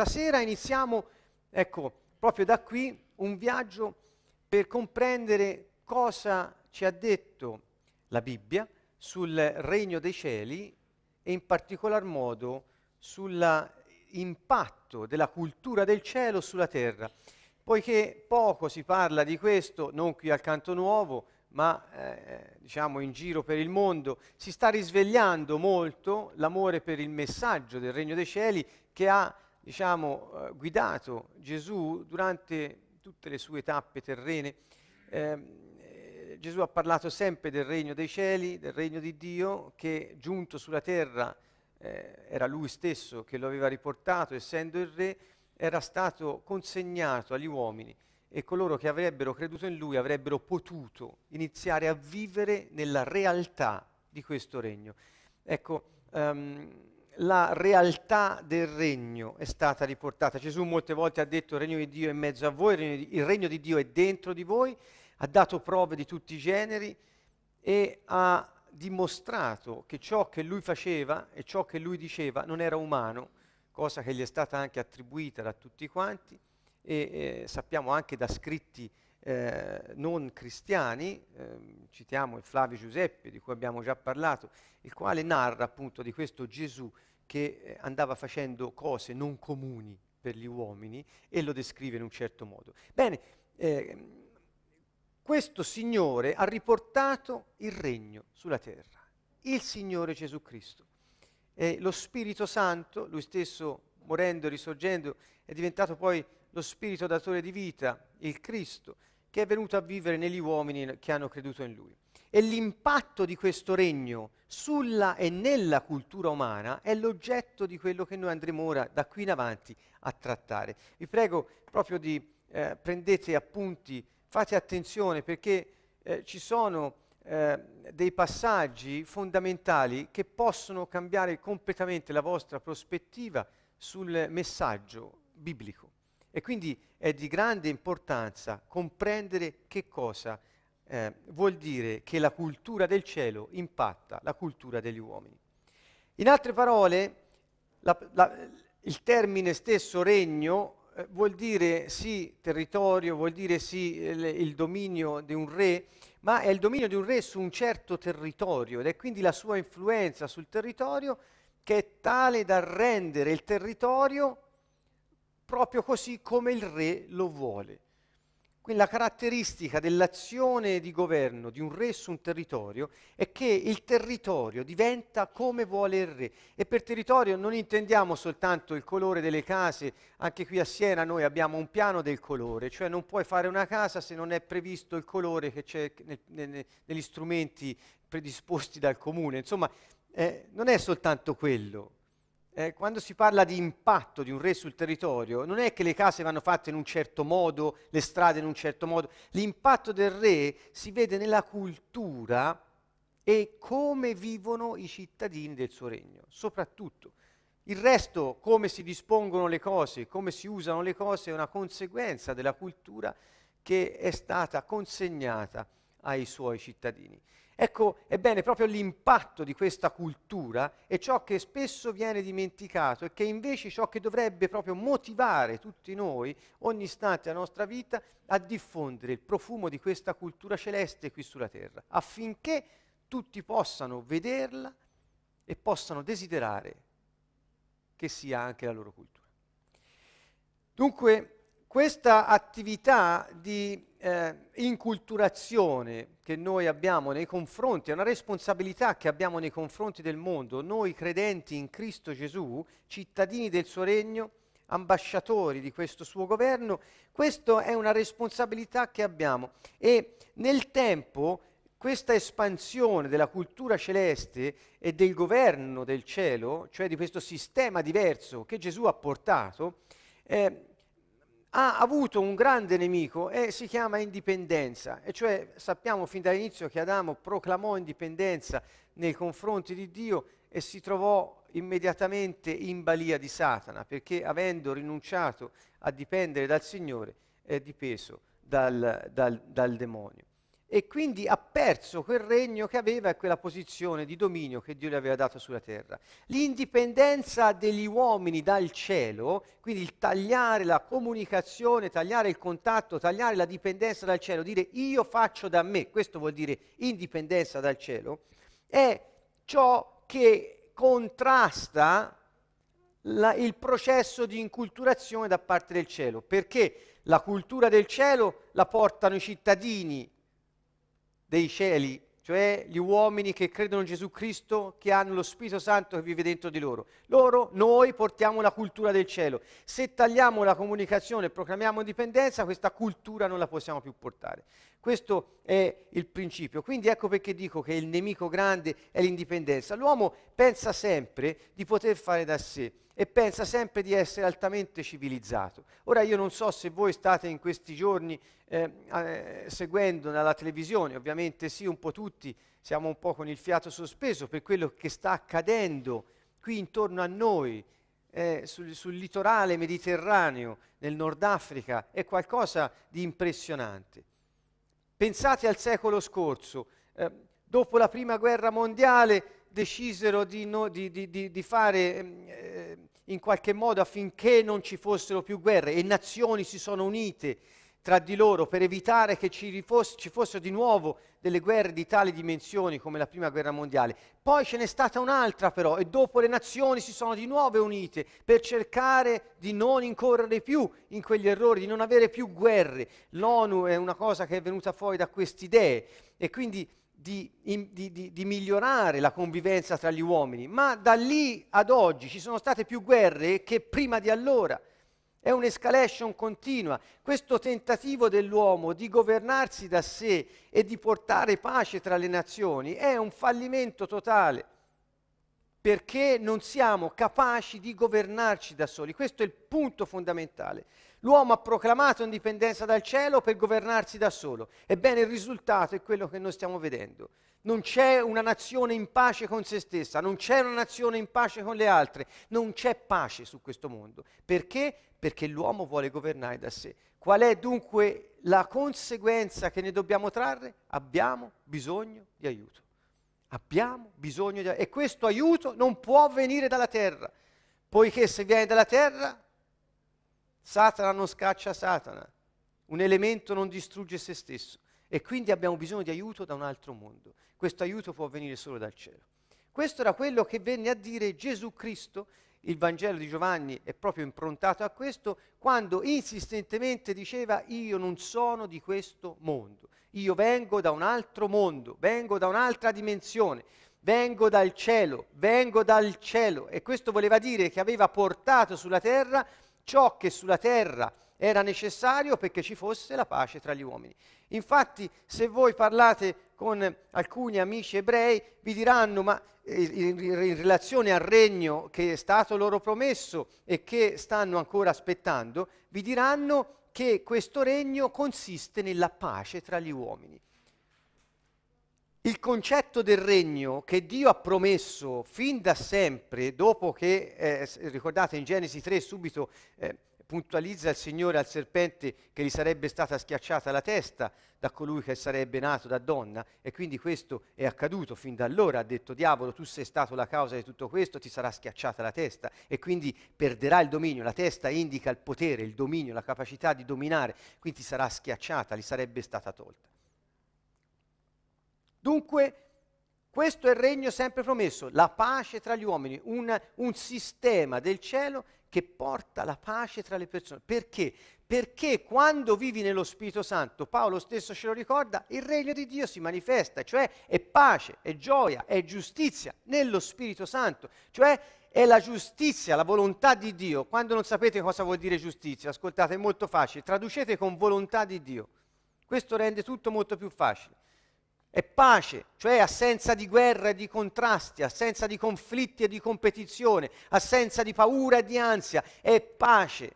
Stasera iniziamo, ecco, proprio da qui un viaggio per comprendere cosa ci ha detto la Bibbia sul regno dei cieli e in particolar modo sull'impatto della cultura del cielo sulla terra. Poiché poco si parla di questo, non qui al canto nuovo, ma eh, diciamo in giro per il mondo, si sta risvegliando molto l'amore per il messaggio del Regno dei Cieli che ha diciamo, eh, guidato Gesù durante tutte le sue tappe terrene. Ehm, eh, Gesù ha parlato sempre del regno dei cieli, del regno di Dio, che giunto sulla terra eh, era lui stesso che lo aveva riportato, essendo il re, era stato consegnato agli uomini e coloro che avrebbero creduto in lui avrebbero potuto iniziare a vivere nella realtà di questo regno. Ecco, um, la realtà del regno è stata riportata. Gesù molte volte ha detto il regno di Dio è in mezzo a voi, il regno di, il regno di Dio è dentro di voi, ha dato prove di tutti i generi e ha dimostrato che ciò che lui faceva e ciò che lui diceva non era umano, cosa che gli è stata anche attribuita da tutti quanti e eh, sappiamo anche da scritti eh, non cristiani, eh, citiamo il Flavio Giuseppe di cui abbiamo già parlato, il quale narra appunto di questo Gesù che eh, andava facendo cose non comuni per gli uomini e lo descrive in un certo modo. Bene, eh, questo Signore ha riportato il regno sulla terra, il Signore Gesù Cristo. E lo Spirito Santo, lui stesso morendo e risorgendo, è diventato poi lo Spirito datore di vita, il Cristo che è venuto a vivere negli uomini che hanno creduto in lui. E l'impatto di questo regno sulla e nella cultura umana è l'oggetto di quello che noi andremo ora da qui in avanti a trattare. Vi prego proprio di eh, prendete appunti, fate attenzione perché eh, ci sono eh, dei passaggi fondamentali che possono cambiare completamente la vostra prospettiva sul messaggio biblico. E quindi è di grande importanza comprendere che cosa eh, vuol dire che la cultura del cielo impatta la cultura degli uomini. In altre parole, la, la, il termine stesso regno eh, vuol dire sì territorio, vuol dire sì il, eh, il dominio di un re, ma è il dominio di un re su un certo territorio ed è quindi la sua influenza sul territorio che è tale da rendere il territorio proprio così come il re lo vuole. Quindi la caratteristica dell'azione di governo di un re su un territorio è che il territorio diventa come vuole il re. E per territorio non intendiamo soltanto il colore delle case, anche qui a Siena noi abbiamo un piano del colore, cioè non puoi fare una casa se non è previsto il colore che c'è nel, nel, negli strumenti predisposti dal comune. Insomma, eh, non è soltanto quello eh, quando si parla di impatto di un re sul territorio, non è che le case vanno fatte in un certo modo, le strade in un certo modo, l'impatto del re si vede nella cultura e come vivono i cittadini del suo regno, soprattutto. Il resto, come si dispongono le cose, come si usano le cose, è una conseguenza della cultura che è stata consegnata ai suoi cittadini. Ecco, ebbene, proprio l'impatto di questa cultura è ciò che spesso viene dimenticato e che invece ciò che dovrebbe proprio motivare tutti noi, ogni istante della nostra vita, a diffondere il profumo di questa cultura celeste qui sulla terra, affinché tutti possano vederla e possano desiderare che sia anche la loro cultura. Dunque, questa attività di eh, inculturazione che noi abbiamo nei confronti, è una responsabilità che abbiamo nei confronti del mondo, noi credenti in Cristo Gesù, cittadini del suo regno, ambasciatori di questo suo governo, questa è una responsabilità che abbiamo e nel tempo questa espansione della cultura celeste e del governo del cielo, cioè di questo sistema diverso che Gesù ha portato, eh, ha avuto un grande nemico e si chiama indipendenza, e cioè sappiamo fin dall'inizio che Adamo proclamò indipendenza nei confronti di Dio e si trovò immediatamente in balia di Satana, perché avendo rinunciato a dipendere dal Signore è dipeso dal, dal, dal demonio e quindi ha perso quel regno che aveva e quella posizione di dominio che Dio gli aveva dato sulla terra. L'indipendenza degli uomini dal cielo, quindi il tagliare la comunicazione, tagliare il contatto, tagliare la dipendenza dal cielo, dire io faccio da me, questo vuol dire indipendenza dal cielo, è ciò che contrasta la, il processo di inculturazione da parte del cielo, perché la cultura del cielo la portano i cittadini dei cieli, cioè gli uomini che credono in Gesù Cristo, che hanno lo Spirito Santo che vive dentro di loro. Loro, noi portiamo la cultura del cielo. Se tagliamo la comunicazione e proclamiamo indipendenza, questa cultura non la possiamo più portare. Questo è il principio. Quindi ecco perché dico che il nemico grande è l'indipendenza. L'uomo pensa sempre di poter fare da sé e pensa sempre di essere altamente civilizzato. Ora io non so se voi state in questi giorni eh, eh, seguendo nella televisione, ovviamente sì, un po' tutti siamo un po' con il fiato sospeso per quello che sta accadendo qui intorno a noi, eh, sul, sul, litorale mediterraneo, nel Nord Africa, è qualcosa di impressionante. Pensate al secolo scorso, eh, dopo la prima guerra mondiale decisero di, no, di, di, di fare eh, in qualche modo affinché non ci fossero più guerre e nazioni si sono unite tra di loro per evitare che ci, fosse, ci, fossero di nuovo delle guerre di tali dimensioni come la prima guerra mondiale. Poi ce n'è stata un'altra però e dopo le nazioni si sono di nuovo unite per cercare di non incorrere più in quegli errori, di non avere più guerre. L'ONU è una cosa che è venuta fuori da queste idee e quindi di, in, di, di, di, migliorare la convivenza tra gli uomini, ma da lì ad oggi ci sono state più guerre che prima di allora. È un'escalation continua, questo tentativo dell'uomo di governarsi da sé e di portare pace tra le nazioni è un fallimento totale, perché non siamo capaci di governarci da soli. Questo è il punto fondamentale. L'uomo ha proclamato indipendenza dal cielo per governarsi da solo. Ebbene, il risultato è quello che noi stiamo vedendo. Non c'è una nazione in pace con se stessa, non c'è una nazione in pace con le altre, non c'è pace su questo mondo. Perché? Perché l'uomo vuole governare da sé. Qual è dunque la conseguenza che ne dobbiamo trarre? Abbiamo bisogno di aiuto. Abbiamo bisogno di aiuto. E questo aiuto non può venire dalla terra, poiché se viene dalla terra Satana non scaccia Satana, un elemento non distrugge se stesso e quindi abbiamo bisogno di aiuto da un altro mondo. Questo aiuto può venire solo dal cielo. Questo era quello che venne a dire Gesù Cristo, il Vangelo di Giovanni è proprio improntato a questo, quando insistentemente diceva io non sono di questo mondo, io vengo da un altro mondo, vengo da un'altra dimensione, vengo dal cielo, vengo dal cielo. E questo voleva dire che aveva portato sulla terra ciò che sulla terra era necessario perché ci fosse la pace tra gli uomini. Infatti, se voi parlate con alcuni amici ebrei, vi diranno, ma in, eh, in, in relazione al regno che è stato loro promesso e che stanno ancora aspettando, vi diranno che questo regno consiste nella pace tra gli uomini il concetto del regno che Dio ha promesso fin da sempre, dopo che, eh, ricordate in Genesi 3 subito eh, puntualizza il Signore al serpente che gli sarebbe stata schiacciata la testa da colui che sarebbe nato da donna e quindi questo è accaduto fin da allora, ha detto diavolo tu sei stato la causa di tutto questo, ti sarà schiacciata la testa e quindi perderà il dominio, la testa indica il potere, il dominio, la capacità di dominare, quindi ti sarà schiacciata, gli sarebbe stata tolta. Dunque, questo è il regno sempre promesso, la pace tra gli uomini, una, un sistema del cielo che porta la pace tra le persone. Perché? Perché quando vivi nello Spirito Santo, Paolo stesso ce lo ricorda, il regno di Dio si manifesta, cioè è pace, è gioia, è giustizia nello Spirito Santo, cioè è la giustizia, la volontà di Dio. Quando non sapete cosa vuol dire giustizia, ascoltate, è molto facile, traducete con volontà di Dio. Questo rende tutto molto più facile. È pace, cioè assenza di guerra e di contrasti, assenza di conflitti e di competizione, assenza di paura e di ansia, è pace.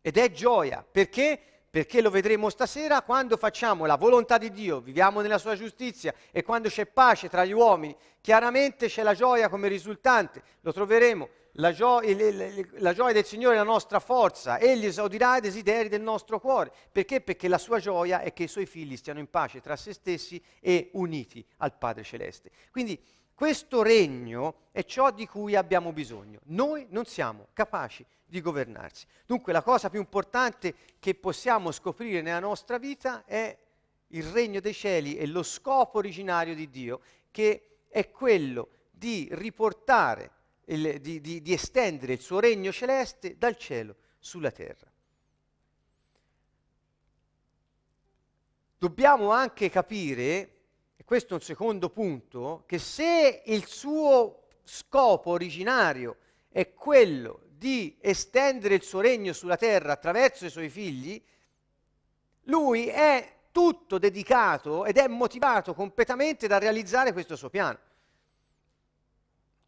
Ed è gioia, perché? Perché lo vedremo stasera quando facciamo la volontà di Dio, viviamo nella sua giustizia e quando c'è pace tra gli uomini, chiaramente c'è la gioia come risultante, lo troveremo la gioia, la gioia, del Signore è la nostra forza, Egli esaudirà i desideri del nostro cuore. Perché? Perché la sua gioia è che i suoi figli stiano in pace tra se stessi e uniti al Padre Celeste. Quindi questo regno è ciò di cui abbiamo bisogno. Noi non siamo capaci di governarsi. Dunque la cosa più importante che possiamo scoprire nella nostra vita è il regno dei cieli e lo scopo originario di Dio, che è quello di riportare il, di, di, di estendere il suo regno celeste dal cielo sulla terra. Dobbiamo anche capire questo è un secondo punto, che se il suo scopo originario è quello di estendere il suo regno sulla terra attraverso i suoi figli, lui è tutto dedicato ed è motivato completamente da realizzare questo suo piano.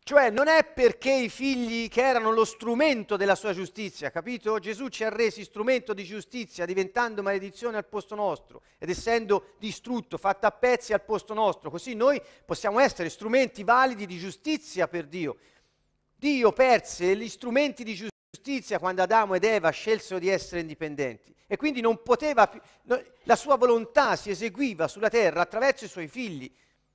Cioè non è perché i figli che erano lo strumento della sua giustizia, capito? Gesù ci ha resi strumento di giustizia diventando maledizione al posto nostro ed essendo distrutto, fatto a pezzi al posto nostro, così noi possiamo essere strumenti validi di giustizia per Dio. Dio perse gli strumenti di giustizia quando Adamo ed Eva scelsero di essere indipendenti e quindi non poteva più, la sua volontà si eseguiva sulla terra attraverso i suoi figli.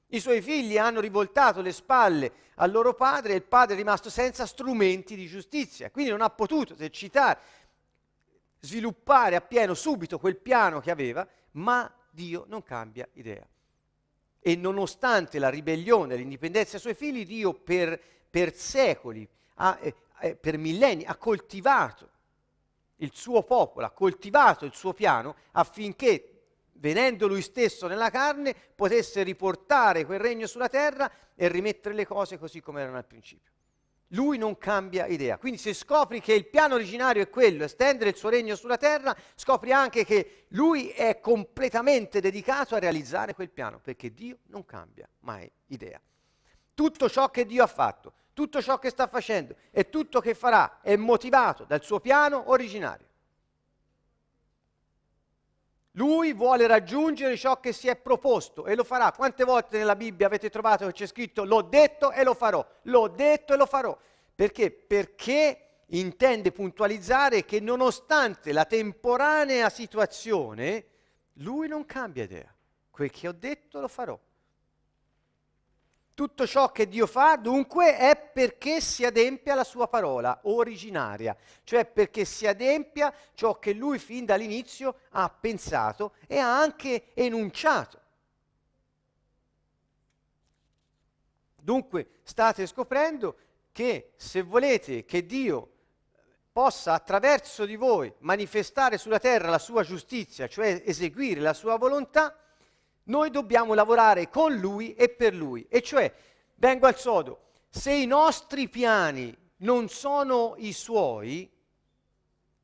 I suoi figli hanno rivoltato le spalle al loro padre e il padre è rimasto senza strumenti di giustizia, quindi non ha potuto esercitare, sviluppare appieno subito quel piano che aveva, ma Dio non cambia idea. E nonostante la ribellione e l'indipendenza dei suoi figli, Dio per, per secoli, ha, eh, eh per millenni, ha coltivato il suo popolo, ha coltivato il suo piano affinché venendo lui stesso nella carne, potesse riportare quel regno sulla terra e rimettere le cose così come erano al principio. Lui non cambia idea. Quindi se scopri che il piano originario è quello, estendere il suo regno sulla terra, scopri anche che lui è completamente dedicato a realizzare quel piano, perché Dio non cambia mai idea. Tutto ciò che Dio ha fatto, tutto ciò che sta facendo e tutto che farà è motivato dal suo piano originario. Lui vuole raggiungere ciò che si è proposto e lo farà. Quante volte nella Bibbia avete trovato che c'è scritto l'ho detto e lo farò, l'ho detto e lo farò? Perché? Perché intende puntualizzare che nonostante la temporanea situazione, lui non cambia idea. Quel che ho detto lo farò. Tutto ciò che Dio fa dunque è perché si adempia la sua parola originaria, cioè perché si adempia ciò che lui fin dall'inizio ha pensato e ha anche enunciato. Dunque state scoprendo che se volete che Dio possa attraverso di voi manifestare sulla terra la sua giustizia, cioè eseguire la sua volontà, noi dobbiamo lavorare con lui e per lui. E cioè, vengo al sodo, se i nostri piani non sono i suoi,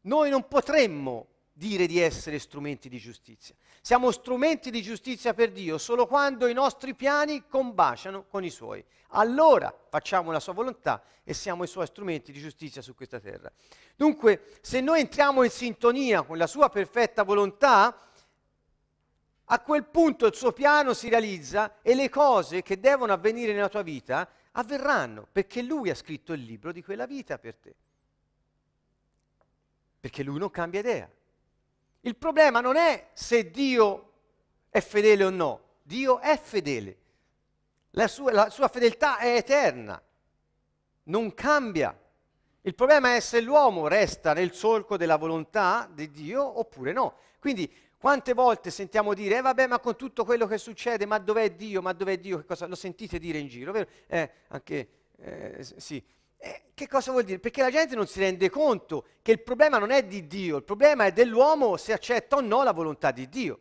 noi non potremmo dire di essere strumenti di giustizia. Siamo strumenti di giustizia per Dio solo quando i nostri piani combaciano con i suoi. Allora facciamo la sua volontà e siamo i suoi strumenti di giustizia su questa terra. Dunque, se noi entriamo in sintonia con la sua perfetta volontà, a quel punto il suo piano si realizza e le cose che devono avvenire nella tua vita avverranno, perché lui ha scritto il libro di quella vita per te. Perché lui non cambia idea. Il problema non è se Dio è fedele o no, Dio è fedele. La sua, la sua fedeltà è eterna, non cambia. Il problema è se l'uomo resta nel solco della volontà di Dio oppure no. Quindi quante volte sentiamo dire, eh vabbè, ma con tutto quello che succede, ma dov'è Dio, ma dov'è Dio, Che cosa? lo sentite dire in giro, vero? Eh, anche, eh, sì. Eh, che cosa vuol dire? Perché la gente non si rende conto che il problema non è di Dio, il problema è dell'uomo se accetta o no la volontà di Dio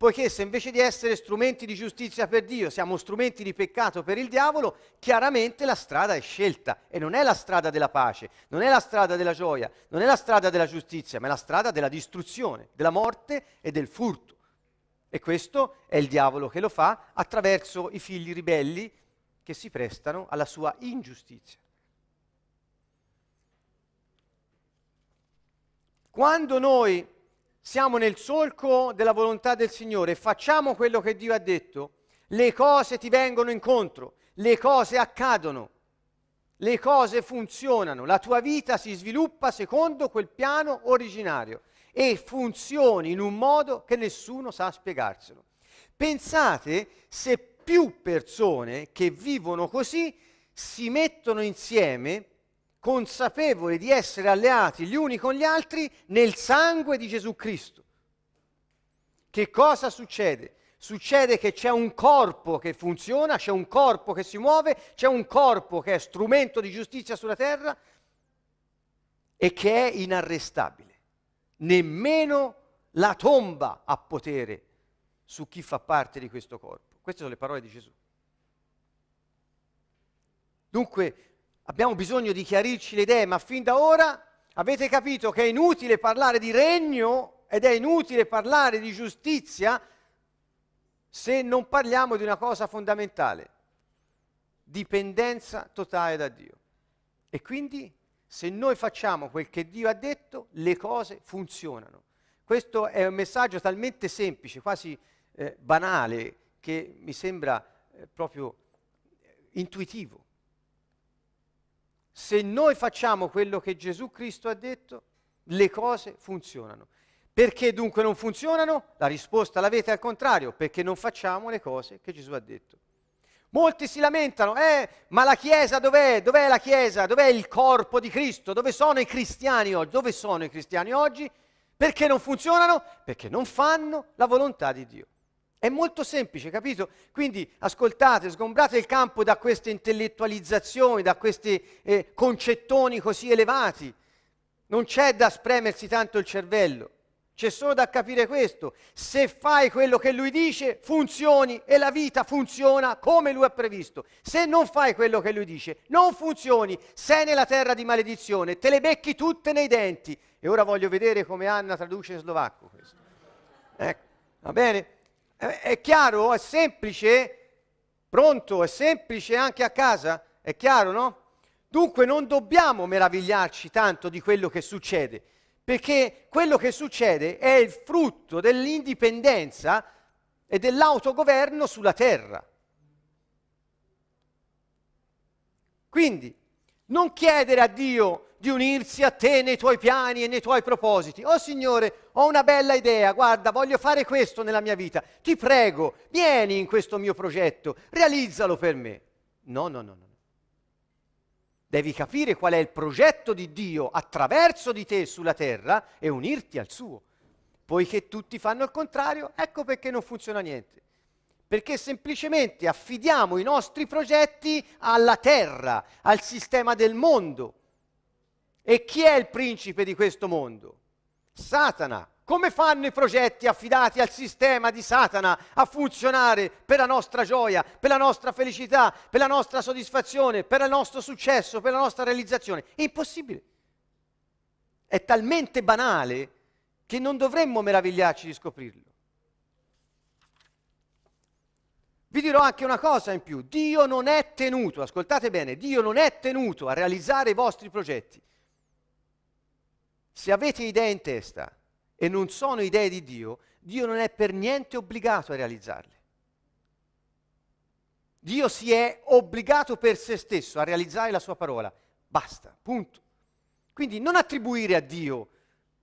poiché se invece di essere strumenti di giustizia per Dio siamo strumenti di peccato per il diavolo, chiaramente la strada è scelta e non è la strada della pace, non è la strada della gioia, non è la strada della giustizia, ma è la strada della distruzione, della morte e del furto. E questo è il diavolo che lo fa attraverso i figli ribelli che si prestano alla sua ingiustizia. Quando noi siamo nel solco della volontà del Signore, facciamo quello che Dio ha detto, le cose ti vengono incontro, le cose accadono, le cose funzionano, la tua vita si sviluppa secondo quel piano originario e funzioni in un modo che nessuno sa spiegarselo. Pensate se più persone che vivono così si mettono insieme consapevoli di essere alleati gli uni con gli altri nel sangue di Gesù Cristo. Che cosa succede? Succede che c'è un corpo che funziona, c'è un corpo che si muove, c'è un corpo che è strumento di giustizia sulla terra e che è inarrestabile. Nemmeno la tomba ha potere su chi fa parte di questo corpo. Queste sono le parole di Gesù. Dunque Abbiamo bisogno di chiarirci le idee, ma fin da ora avete capito che è inutile parlare di regno ed è inutile parlare di giustizia se non parliamo di una cosa fondamentale, dipendenza totale da Dio. E quindi se noi facciamo quel che Dio ha detto, le cose funzionano. Questo è un messaggio talmente semplice, quasi eh, banale, che mi sembra eh, proprio eh, intuitivo. Se noi facciamo quello che Gesù Cristo ha detto, le cose funzionano. Perché dunque non funzionano? La risposta l'avete al contrario, perché non facciamo le cose che Gesù ha detto. Molti si lamentano, eh, ma la Chiesa dov'è? Dov'è la Chiesa? Dov'è il corpo di Cristo? Dove sono i cristiani oggi? Dove sono i cristiani oggi? Perché non funzionano? Perché non fanno la volontà di Dio. È molto semplice, capito? Quindi ascoltate, sgombrate il campo da queste intellettualizzazioni, da questi eh, concettoni così elevati. Non c'è da spremersi tanto il cervello, c'è solo da capire questo. Se fai quello che lui dice, funzioni e la vita funziona come lui ha previsto. Se non fai quello che lui dice, non funzioni, sei nella terra di maledizione, te le becchi tutte nei denti. E ora voglio vedere come Anna traduce in slovacco questo. Ecco, va bene? Eh, è chiaro? È semplice? Pronto? È semplice anche a casa? È chiaro, no? Dunque non dobbiamo meravigliarci tanto di quello che succede, perché quello che succede è il frutto dell'indipendenza e dell'autogoverno sulla terra. Quindi non chiedere a Dio di unirsi a te nei tuoi piani e nei tuoi propositi. Oh Signore, ho una bella idea, guarda, voglio fare questo nella mia vita, ti prego, vieni in questo mio progetto, realizzalo per me. No, no, no, no. Devi capire qual è il progetto di Dio attraverso di te sulla terra e unirti al suo. Poiché tutti fanno il contrario, ecco perché non funziona niente perché semplicemente affidiamo i nostri progetti alla terra, al sistema del mondo, e chi è il principe di questo mondo? Satana. Come fanno i progetti affidati al sistema di Satana a funzionare per la nostra gioia, per la nostra felicità, per la nostra soddisfazione, per il nostro successo, per la nostra realizzazione? È impossibile. È talmente banale che non dovremmo meravigliarci di scoprirlo. Vi dirò anche una cosa in più, Dio non è tenuto, ascoltate bene, Dio non è tenuto a realizzare i vostri progetti. Se avete idee in testa e non sono idee di Dio, Dio non è per niente obbligato a realizzarle. Dio si è obbligato per se stesso a realizzare la sua parola. Basta, punto. Quindi non attribuire a Dio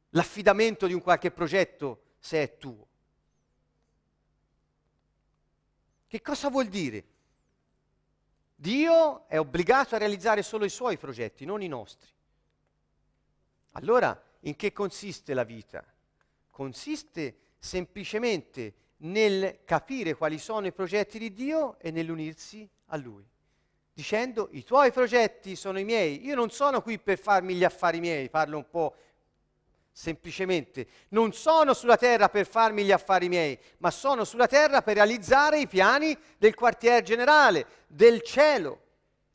l'affidamento di un qualche progetto se è tuo. Che cosa vuol dire? Dio è obbligato a realizzare solo i suoi progetti, non i nostri. Allora in che consiste la vita? Consiste semplicemente nel capire quali sono i progetti di Dio e nell'unirsi a Lui, dicendo i tuoi progetti sono i miei, io non sono qui per farmi gli affari miei, parlo un po' semplicemente, non sono sulla terra per farmi gli affari miei, ma sono sulla terra per realizzare i piani del quartier generale, del cielo.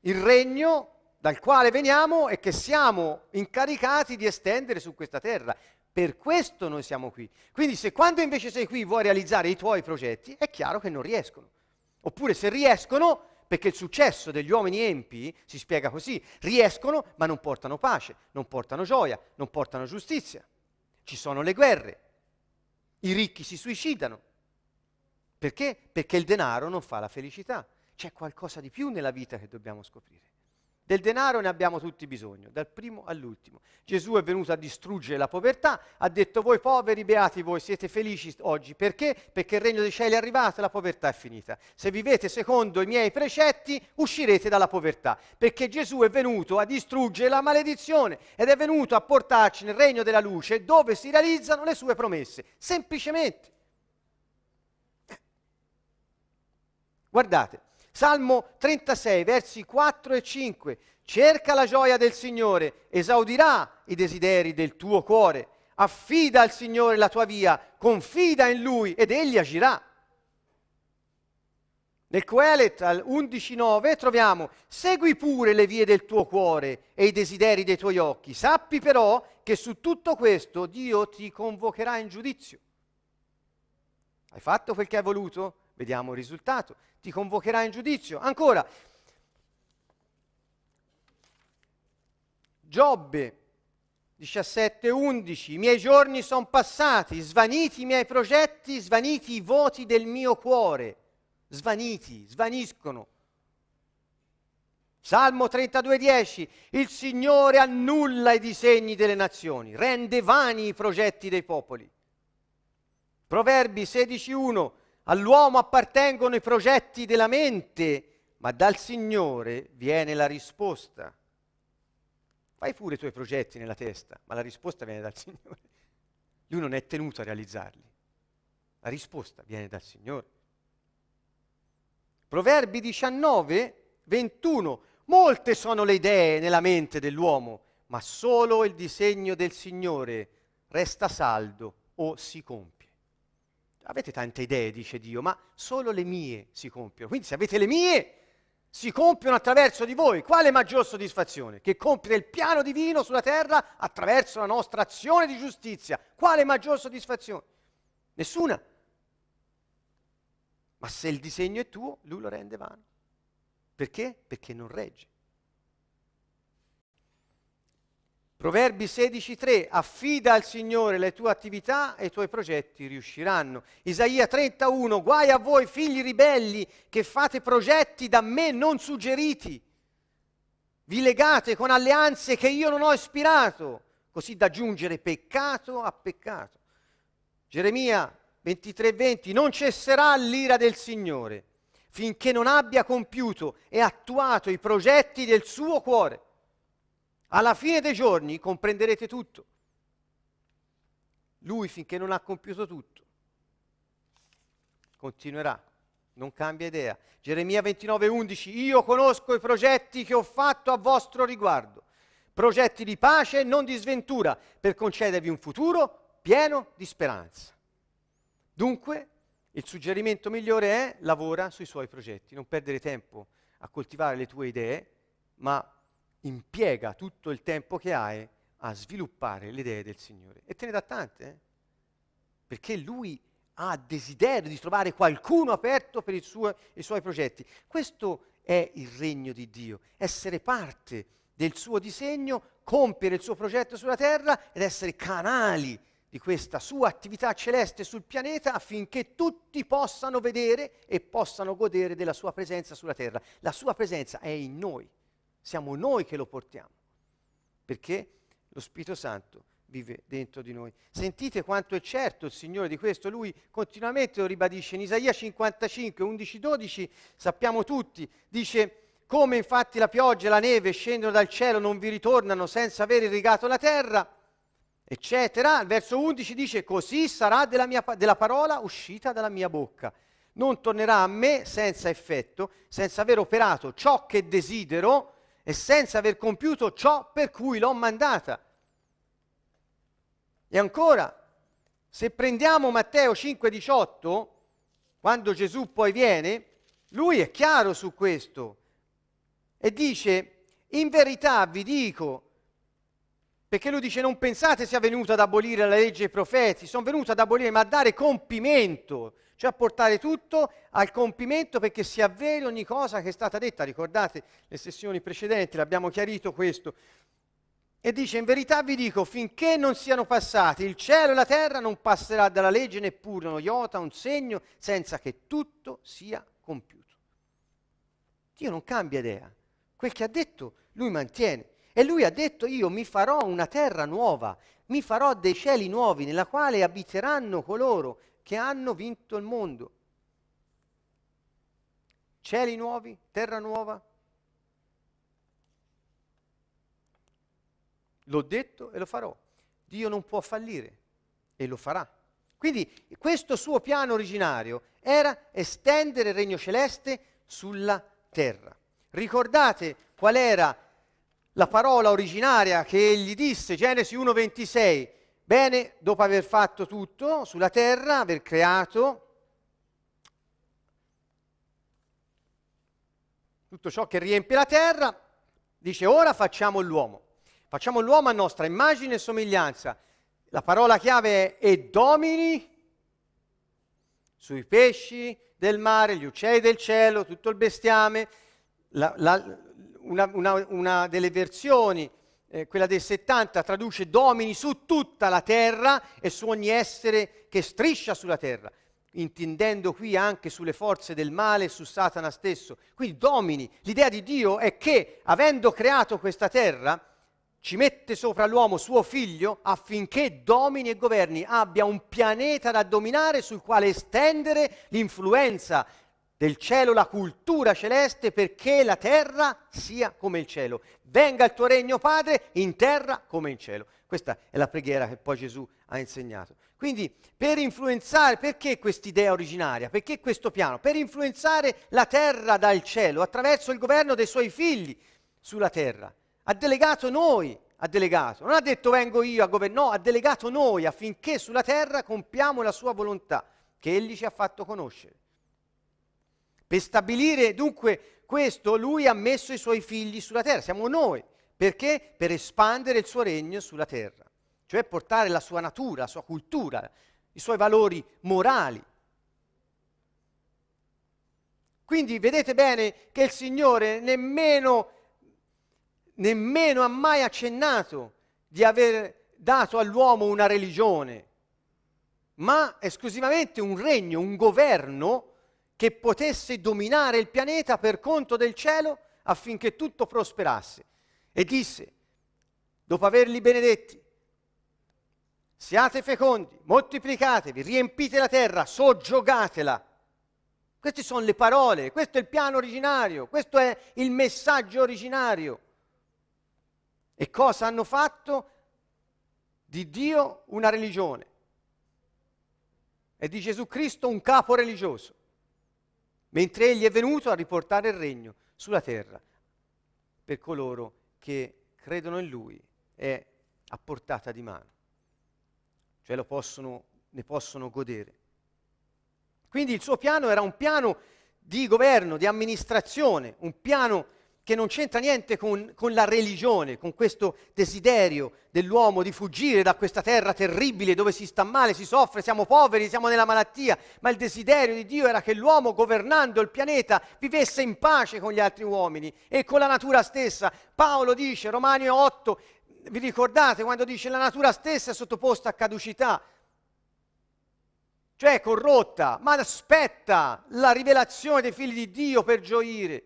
Il regno dal quale veniamo e che siamo incaricati di estendere su questa terra. Per questo noi siamo qui. Quindi se quando invece sei qui vuoi realizzare i tuoi progetti, è chiaro che non riescono. Oppure se riescono, perché il successo degli uomini empi, si spiega così, riescono ma non portano pace, non portano gioia, non portano giustizia. Ci sono le guerre, i ricchi si suicidano. Perché? Perché il denaro non fa la felicità. C'è qualcosa di più nella vita che dobbiamo scoprire. Del denaro ne abbiamo tutti bisogno, dal primo all'ultimo. Gesù è venuto a distruggere la povertà, ha detto voi poveri, beati voi, siete felici oggi. Perché? Perché il regno dei cieli è arrivato e la povertà è finita. Se vivete secondo i miei precetti uscirete dalla povertà, perché Gesù è venuto a distruggere la maledizione ed è venuto a portarci nel regno della luce dove si realizzano le sue promesse, semplicemente. Guardate, Salmo 36, versi 4 e 5. Cerca la gioia del Signore, esaudirà i desideri del tuo cuore. Affida al Signore la tua via, confida in Lui ed Egli agirà. Nel Coelet al 11.9 troviamo, segui pure le vie del tuo cuore e i desideri dei tuoi occhi, sappi però che su tutto questo Dio ti convocherà in giudizio. Hai fatto quel che hai voluto? Vediamo il risultato. Ti convocherà in giudizio. Ancora, Giobbe 17:11, i miei giorni sono passati, svaniti i miei progetti, svaniti i voti del mio cuore, svaniti, svaniscono. Salmo 32:10, il Signore annulla i disegni delle nazioni, rende vani i progetti dei popoli. Proverbi 16:1, All'uomo appartengono i progetti della mente, ma dal Signore viene la risposta. Fai pure i tuoi progetti nella testa, ma la risposta viene dal Signore. Lui non è tenuto a realizzarli. La risposta viene dal Signore. Proverbi 19, 21. Molte sono le idee nella mente dell'uomo, ma solo il disegno del Signore resta saldo o si compie avete tante idee, dice Dio, ma solo le mie si compiono. Quindi se avete le mie, si compiono attraverso di voi. Quale maggior soddisfazione? Che compiere il piano divino sulla terra attraverso la nostra azione di giustizia. Quale maggior soddisfazione? Nessuna. Ma se il disegno è tuo, lui lo rende vano. Perché? Perché non regge. Proverbi 16.3, affida al Signore le tue attività e i tuoi progetti riusciranno. Isaia 31, guai a voi figli ribelli che fate progetti da me non suggeriti, vi legate con alleanze che io non ho ispirato, così da giungere peccato a peccato. Geremia 23.20, non cesserà l'ira del Signore finché non abbia compiuto e attuato i progetti del suo cuore. Alla fine dei giorni comprenderete tutto. Lui finché non ha compiuto tutto, continuerà, non cambia idea. Geremia 29:11, io conosco i progetti che ho fatto a vostro riguardo, progetti di pace e non di sventura, per concedervi un futuro pieno di speranza. Dunque, il suggerimento migliore è lavora sui suoi progetti, non perdere tempo a coltivare le tue idee, ma impiega tutto il tempo che hai a sviluppare le idee del Signore. E te ne dà tante, eh? perché Lui ha desiderio di trovare qualcuno aperto per suo, i suoi progetti. Questo è il regno di Dio, essere parte del suo disegno, compiere il suo progetto sulla terra ed essere canali di questa sua attività celeste sul pianeta affinché tutti possano vedere e possano godere della sua presenza sulla terra. La sua presenza è in noi siamo noi che lo portiamo, perché lo Spirito Santo vive dentro di noi. Sentite quanto è certo il Signore di questo, lui continuamente lo ribadisce. In Isaia 55, 11, 12, sappiamo tutti, dice come infatti la pioggia e la neve scendono dal cielo, non vi ritornano senza aver irrigato la terra, eccetera. Il verso 11 dice così sarà della, mia, della parola uscita dalla mia bocca. Non tornerà a me senza effetto, senza aver operato ciò che desidero e senza aver compiuto ciò per cui l'ho mandata. E ancora, se prendiamo Matteo 5,18, quando Gesù poi viene, lui è chiaro su questo e dice, in verità vi dico, perché lui dice non pensate sia venuto ad abolire la legge e i profeti, sono venuto ad abolire, ma a dare compimento, cioè portare tutto al compimento perché si avveri ogni cosa che è stata detta. Ricordate le sessioni precedenti, l'abbiamo chiarito questo. E dice, in verità vi dico, finché non siano passati il cielo e la terra, non passerà dalla legge neppure uno iota, un segno, senza che tutto sia compiuto. Dio non cambia idea. Quel che ha detto, lui mantiene. E lui ha detto, io mi farò una terra nuova, mi farò dei cieli nuovi nella quale abiteranno coloro che hanno vinto il mondo. Cieli nuovi, terra nuova. L'ho detto e lo farò. Dio non può fallire e lo farà. Quindi questo suo piano originario era estendere il regno celeste sulla terra. Ricordate qual era la parola originaria che egli disse, Genesi 1:26, Bene, dopo aver fatto tutto sulla terra, aver creato tutto ciò che riempie la terra, dice ora facciamo l'uomo. Facciamo l'uomo a nostra immagine e somiglianza. La parola chiave è e domini sui pesci del mare, gli uccelli del cielo, tutto il bestiame. La, la, una, una, una delle versioni eh, quella del 70 traduce domini su tutta la terra e su ogni essere che striscia sulla terra, intendendo qui anche sulle forze del male e su Satana stesso. Quindi domini, l'idea di Dio è che avendo creato questa terra, ci mette sopra l'uomo suo figlio affinché domini e governi, abbia un pianeta da dominare sul quale estendere l'influenza del cielo, la cultura celeste, perché la terra sia come il cielo. Venga il tuo regno, Padre, in terra come in cielo. Questa è la preghiera che poi Gesù ha insegnato. Quindi per influenzare, perché quest'idea originaria? Perché questo piano? Per influenzare la terra dal cielo, attraverso il governo dei suoi figli sulla terra. Ha delegato noi, ha delegato. Non ha detto vengo io a governare, no, ha delegato noi affinché sulla terra compiamo la sua volontà, che egli ci ha fatto conoscere. Per stabilire dunque questo, lui ha messo i suoi figli sulla terra, siamo noi. Perché? Per espandere il suo regno sulla terra, cioè portare la sua natura, la sua cultura, i suoi valori morali. Quindi vedete bene che il Signore nemmeno, nemmeno ha mai accennato di aver dato all'uomo una religione, ma esclusivamente un regno, un governo che potesse dominare il pianeta per conto del cielo affinché tutto prosperasse. E disse, dopo averli benedetti, siate fecondi, moltiplicatevi, riempite la terra, soggiogatela. Queste sono le parole, questo è il piano originario, questo è il messaggio originario. E cosa hanno fatto? Di Dio una religione e di Gesù Cristo un capo religioso mentre egli è venuto a riportare il regno sulla terra per coloro che credono in lui, è a portata di mano, cioè possono, ne possono godere. Quindi il suo piano era un piano di governo, di amministrazione, un piano che non c'entra niente con, con, la religione, con questo desiderio dell'uomo di fuggire da questa terra terribile dove si sta male, si soffre, siamo poveri, siamo nella malattia, ma il desiderio di Dio era che l'uomo governando il pianeta vivesse in pace con gli altri uomini e con la natura stessa. Paolo dice, Romani 8, vi ricordate quando dice la natura stessa è sottoposta a caducità, cioè è corrotta, ma aspetta la rivelazione dei figli di Dio per gioire.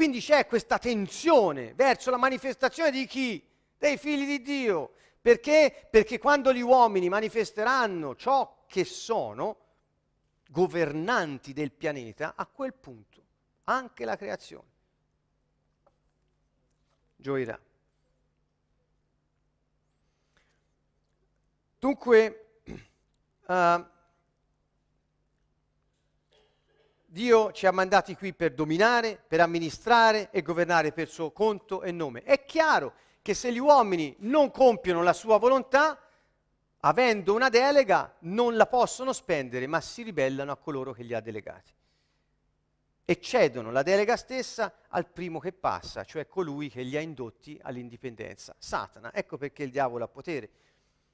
Quindi c'è questa tensione verso la manifestazione di chi? Dei figli di Dio. Perché? Perché quando gli uomini manifesteranno ciò che sono, governanti del pianeta, a quel punto anche la creazione gioirà. Dunque, uh, Dio ci ha mandati qui per dominare, per amministrare e governare per suo conto e nome. È chiaro che se gli uomini non compiono la sua volontà, avendo una delega, non la possono spendere, ma si ribellano a coloro che li ha delegati. E cedono la delega stessa al primo che passa, cioè colui che li ha indotti all'indipendenza, Satana. Ecco perché il diavolo ha potere,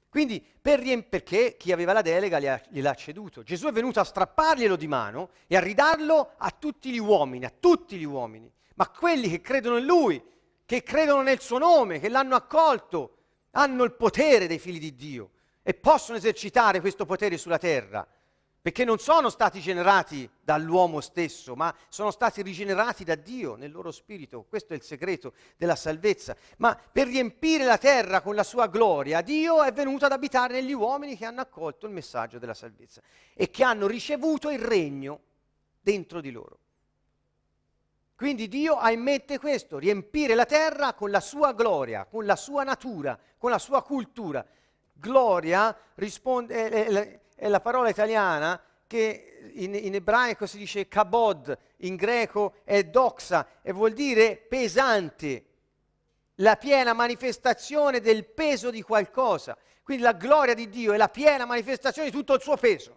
quindi per riempire, perché chi aveva la delega gliela, ha ceduto. Gesù è venuto a strapparglielo di mano e a ridarlo a tutti gli uomini, a tutti gli uomini. Ma quelli che credono in Lui, che credono nel Suo nome, che l'hanno accolto, hanno il potere dei figli di Dio e possono esercitare questo potere sulla terra perché non sono stati generati dall'uomo stesso, ma sono stati rigenerati da Dio nel loro spirito. Questo è il segreto della salvezza. Ma per riempire la terra con la sua gloria, Dio è venuto ad abitare negli uomini che hanno accolto il messaggio della salvezza e che hanno ricevuto il regno dentro di loro. Quindi Dio ha in mente questo, riempire la terra con la sua gloria, con la sua natura, con la sua cultura. Gloria risponde... Eh, eh, è la parola italiana che in, in, ebraico si dice kabod, in greco è doxa e vuol dire pesante, la piena manifestazione del peso di qualcosa. Quindi la gloria di Dio è la piena manifestazione di tutto il suo peso.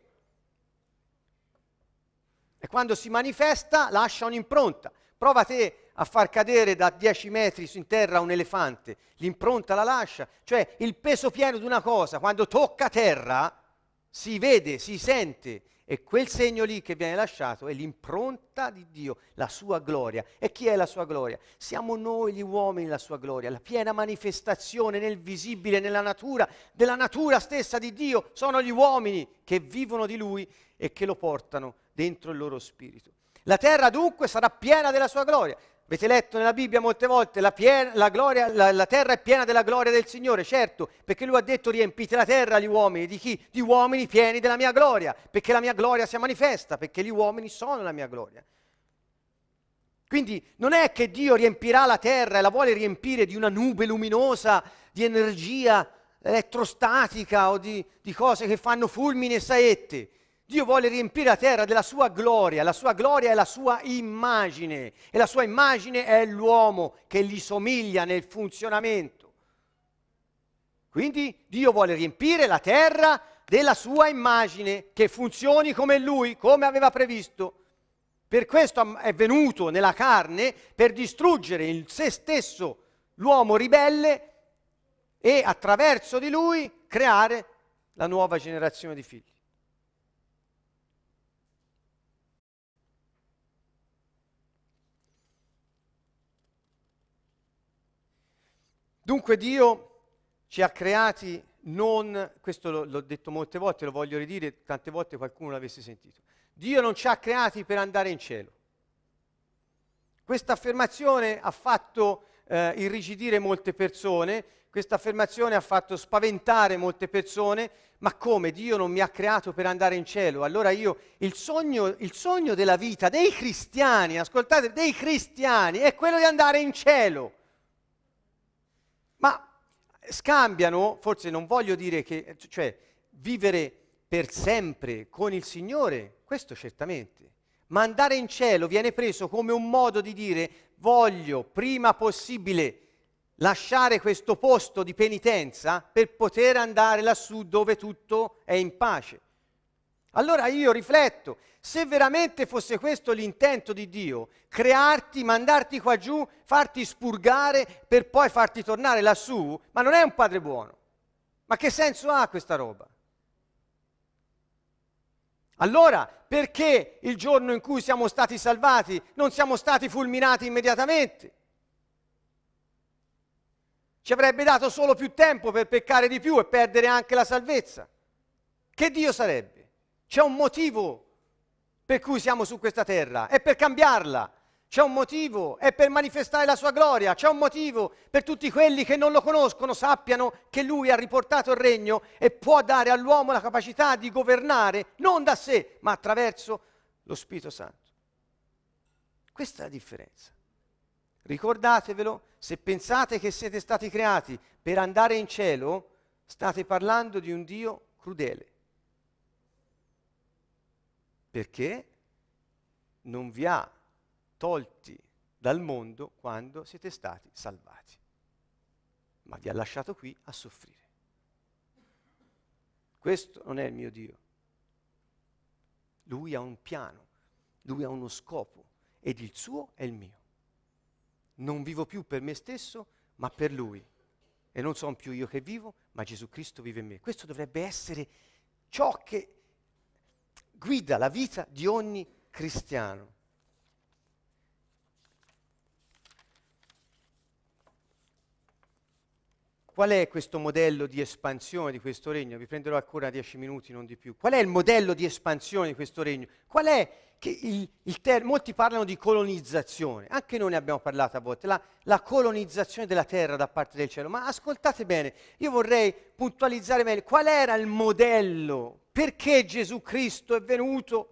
E quando si manifesta lascia un'impronta. Prova te a far cadere da 10 metri su in terra un elefante, l'impronta la lascia, cioè il peso pieno di una cosa, quando tocca terra, si vede, si sente e quel segno lì che viene lasciato è l'impronta di Dio, la sua gloria. E chi è la sua gloria? Siamo noi gli uomini la sua gloria, la piena manifestazione nel visibile, nella natura, della natura stessa di Dio. Sono gli uomini che vivono di Lui e che lo portano dentro il loro spirito. La terra dunque sarà piena della sua gloria. Avete letto nella Bibbia molte volte la, pie- la, gloria, la, la, terra è piena della gloria del Signore, certo, perché lui ha detto riempite la terra agli uomini, di chi? Di uomini pieni della mia gloria, perché la mia gloria si manifesta, perché gli uomini sono la mia gloria. Quindi non è che Dio riempirà la terra e la vuole riempire di una nube luminosa, di energia elettrostatica o di, di cose che fanno fulmini e saette. Dio vuole riempire la terra della sua gloria, la sua gloria è la sua immagine e la sua immagine è l'uomo che gli somiglia nel funzionamento. Quindi Dio vuole riempire la terra della sua immagine che funzioni come lui, come aveva previsto. Per questo è venuto nella carne per distruggere in se stesso l'uomo ribelle e attraverso di lui creare la nuova generazione di figli. Dunque Dio ci ha creati non, questo l'ho, l'ho detto molte volte, lo voglio ridire, tante volte qualcuno l'avesse sentito, Dio non ci ha creati per andare in cielo. Questa affermazione ha fatto eh, irrigidire molte persone, questa affermazione ha fatto spaventare molte persone, ma come Dio non mi ha creato per andare in cielo? Allora io, il sogno, il sogno della vita dei cristiani, ascoltate, dei cristiani, è quello di andare in cielo ma scambiano, forse non voglio dire che, cioè vivere per sempre con il Signore, questo certamente, ma andare in cielo viene preso come un modo di dire voglio prima possibile lasciare questo posto di penitenza per poter andare lassù dove tutto è in pace. Allora io rifletto, se veramente fosse questo l'intento di Dio, crearti, mandarti qua giù, farti spurgare per poi farti tornare lassù, ma non è un padre buono. Ma che senso ha questa roba? Allora, perché il giorno in cui siamo stati salvati non siamo stati fulminati immediatamente? Ci avrebbe dato solo più tempo per peccare di più e perdere anche la salvezza. Che Dio sarebbe? C'è un motivo per cui siamo su questa terra, è per cambiarla, c'è un motivo, è per manifestare la sua gloria, c'è un motivo per tutti quelli che non lo conoscono, sappiano che lui ha riportato il regno e può dare all'uomo la capacità di governare non da sé, ma attraverso lo Spirito Santo. Questa è la differenza. Ricordatevelo, se pensate che siete stati creati per andare in cielo, state parlando di un Dio crudele perché non vi ha tolti dal mondo quando siete stati salvati, ma vi ha lasciato qui a soffrire. Questo non è il mio Dio. Lui ha un piano, lui ha uno scopo ed il suo è il mio. Non vivo più per me stesso, ma per lui. E non sono più io che vivo, ma Gesù Cristo vive in me. Questo dovrebbe essere ciò che guida la vita di ogni cristiano. Qual è questo modello di espansione di questo regno? Vi prenderò ancora dieci minuti, non di più. Qual è il modello di espansione di questo regno? Qual è che il, il ter- molti parlano di colonizzazione, anche noi ne abbiamo parlato a volte, la, la, colonizzazione della terra da parte del cielo, ma ascoltate bene, io vorrei puntualizzare meglio qual era il modello, perché Gesù Cristo è venuto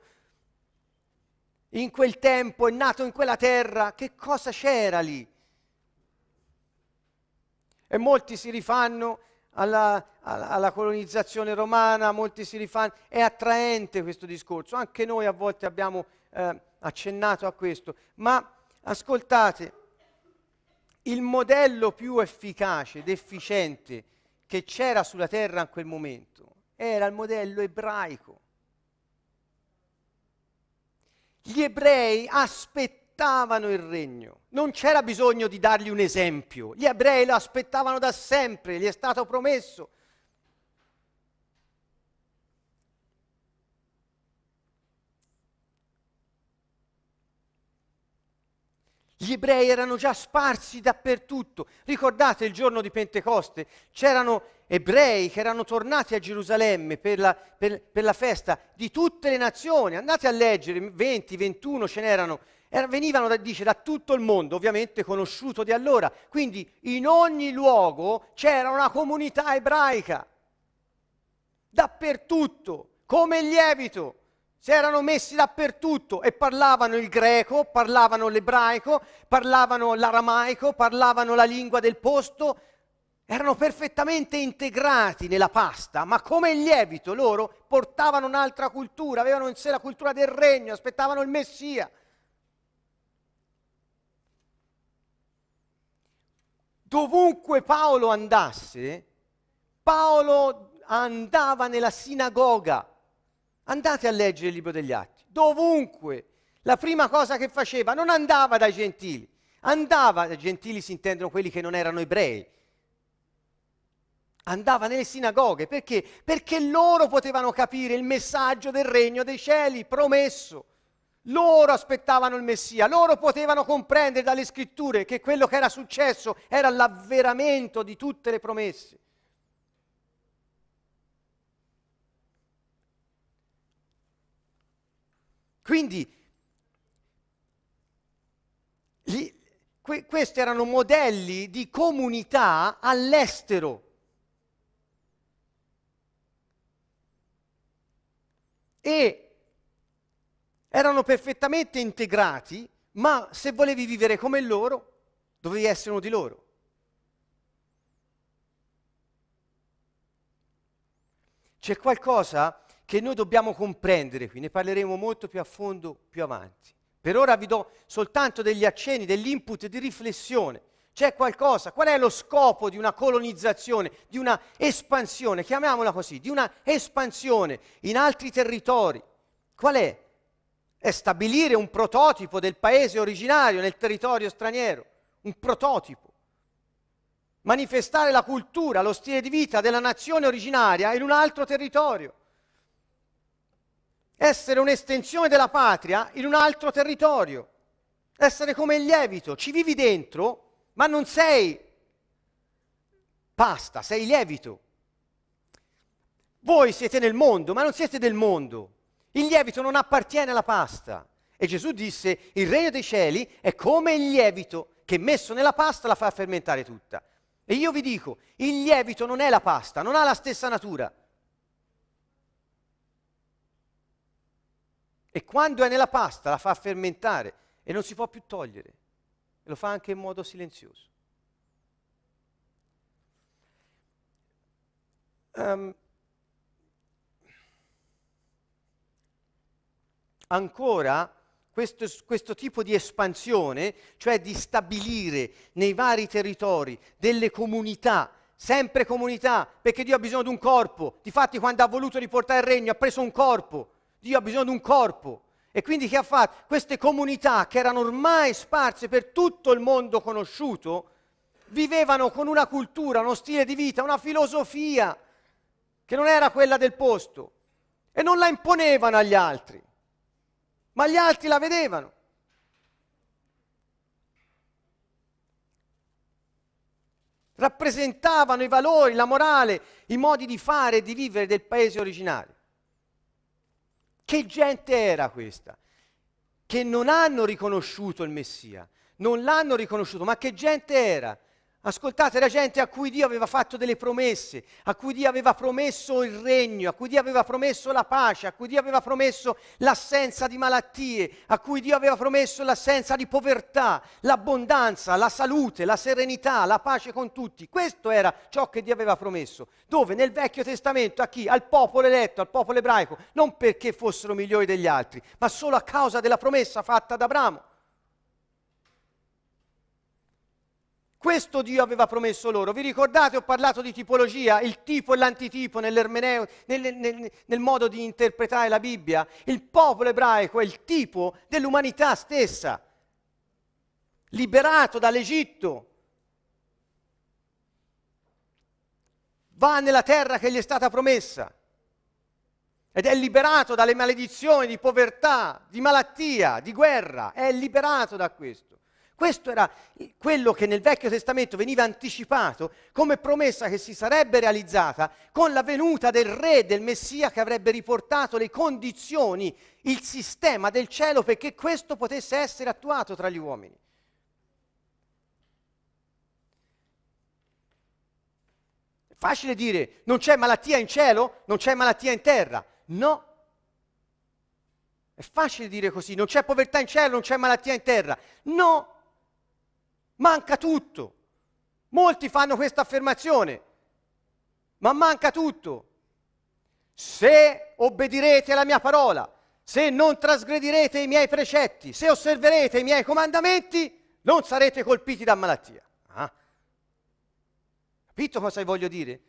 in quel tempo, è nato in quella terra, che cosa c'era lì? E molti si rifanno alla, alla, alla colonizzazione romana, molti si rifanno, è attraente questo discorso, anche noi a volte abbiamo eh, accennato a questo, ma ascoltate, il modello più efficace ed efficiente che c'era sulla terra in quel momento era il modello ebraico. Gli ebrei aspettavano aspettavano il regno, non c'era bisogno di dargli un esempio, gli ebrei lo aspettavano da sempre, gli è stato promesso. Gli ebrei erano già sparsi dappertutto. Ricordate il giorno di Pentecoste? C'erano ebrei che erano tornati a Gerusalemme per la, per, per la festa di tutte le nazioni. Andate a leggere, 20, 21 ce n'erano era, venivano da, dice, da tutto il mondo, ovviamente conosciuto di allora. Quindi in ogni luogo c'era una comunità ebraica, dappertutto, come il lievito. Si erano messi dappertutto e parlavano il greco, parlavano l'ebraico, parlavano l'aramaico, parlavano la lingua del posto, erano perfettamente integrati nella pasta, ma come il lievito loro portavano un'altra cultura, avevano in sé la cultura del regno, aspettavano il Messia. Dovunque Paolo andasse, Paolo andava nella sinagoga. Andate a leggere il libro degli Atti. Dovunque. La prima cosa che faceva, non andava dai gentili, andava, dai gentili si intendono quelli che non erano ebrei, andava nelle sinagoghe perché? Perché loro potevano capire il messaggio del regno dei cieli promesso. Loro aspettavano il Messia, loro potevano comprendere dalle scritture che quello che era successo era l'avveramento di tutte le promesse. Quindi li, que, questi erano modelli di comunità all'estero. E erano perfettamente integrati, ma se volevi vivere come loro, dovevi essere uno di loro. C'è qualcosa che noi dobbiamo comprendere qui, ne parleremo molto più a fondo più avanti. Per ora vi do soltanto degli accenni, degli input di riflessione. C'è qualcosa, qual è lo scopo di una colonizzazione, di una espansione, chiamiamola così, di una espansione in altri territori? Qual è? è stabilire un prototipo del paese originario nel territorio straniero, un prototipo, manifestare la cultura, lo stile di vita della nazione originaria in un altro territorio, essere un'estensione della patria in un altro territorio, essere come il lievito, ci vivi dentro, ma non sei pasta, sei lievito. Voi siete nel mondo, ma non siete del mondo. Il lievito non appartiene alla pasta. E Gesù disse, il regno dei cieli è come il lievito che messo nella pasta la fa fermentare tutta. E io vi dico, il lievito non è la pasta, non ha la stessa natura. E quando è nella pasta la fa fermentare e non si può più togliere. E lo fa anche in modo silenzioso. Um, ancora questo, questo, tipo di espansione, cioè di stabilire nei vari territori delle comunità, sempre comunità, perché Dio ha bisogno di un corpo. Difatti quando ha voluto riportare il regno ha preso un corpo. Dio ha bisogno di un corpo. E quindi che ha fatto? Queste comunità che erano ormai sparse per tutto il mondo conosciuto, vivevano con una cultura, uno stile di vita, una filosofia che non era quella del posto e non la imponevano agli altri ma gli altri la vedevano. Rappresentavano i valori, la morale, i modi di fare e di vivere del paese originario. Che gente era questa? Che non hanno riconosciuto il Messia, non l'hanno riconosciuto, ma che gente era? Ascoltate la gente a cui Dio aveva fatto delle promesse, a cui Dio aveva promesso il regno, a cui Dio aveva promesso la pace, a cui Dio aveva promesso l'assenza di malattie, a cui Dio aveva promesso l'assenza di povertà, l'abbondanza, la salute, la serenità, la pace con tutti. Questo era ciò che Dio aveva promesso. Dove? Nel Vecchio Testamento a chi? Al popolo eletto, al popolo ebraico, non perché fossero migliori degli altri, ma solo a causa della promessa fatta ad Abramo. Questo Dio aveva promesso loro. Vi ricordate, ho parlato di tipologia, il tipo e l'antitipo nell'ermeneo, nel, nel, nel, modo di interpretare la Bibbia. Il popolo ebraico è il tipo dell'umanità stessa, liberato dall'Egitto. Va nella terra che gli è stata promessa ed è liberato dalle maledizioni di povertà, di malattia, di guerra, è liberato da questo. Questo era quello che nel Vecchio Testamento veniva anticipato come promessa che si sarebbe realizzata con la venuta del re, del Messia che avrebbe riportato le condizioni, il sistema del cielo perché questo potesse essere attuato tra gli uomini. È facile dire non c'è malattia in cielo, non c'è malattia in terra. No. È facile dire così, non c'è povertà in cielo, non c'è malattia in terra. No. Manca tutto. Molti fanno questa affermazione, ma manca tutto. Se obbedirete alla mia parola, se non trasgredirete i miei precetti, se osserverete i miei comandamenti, non sarete colpiti da malattia. Ah. Capito cosa voglio dire?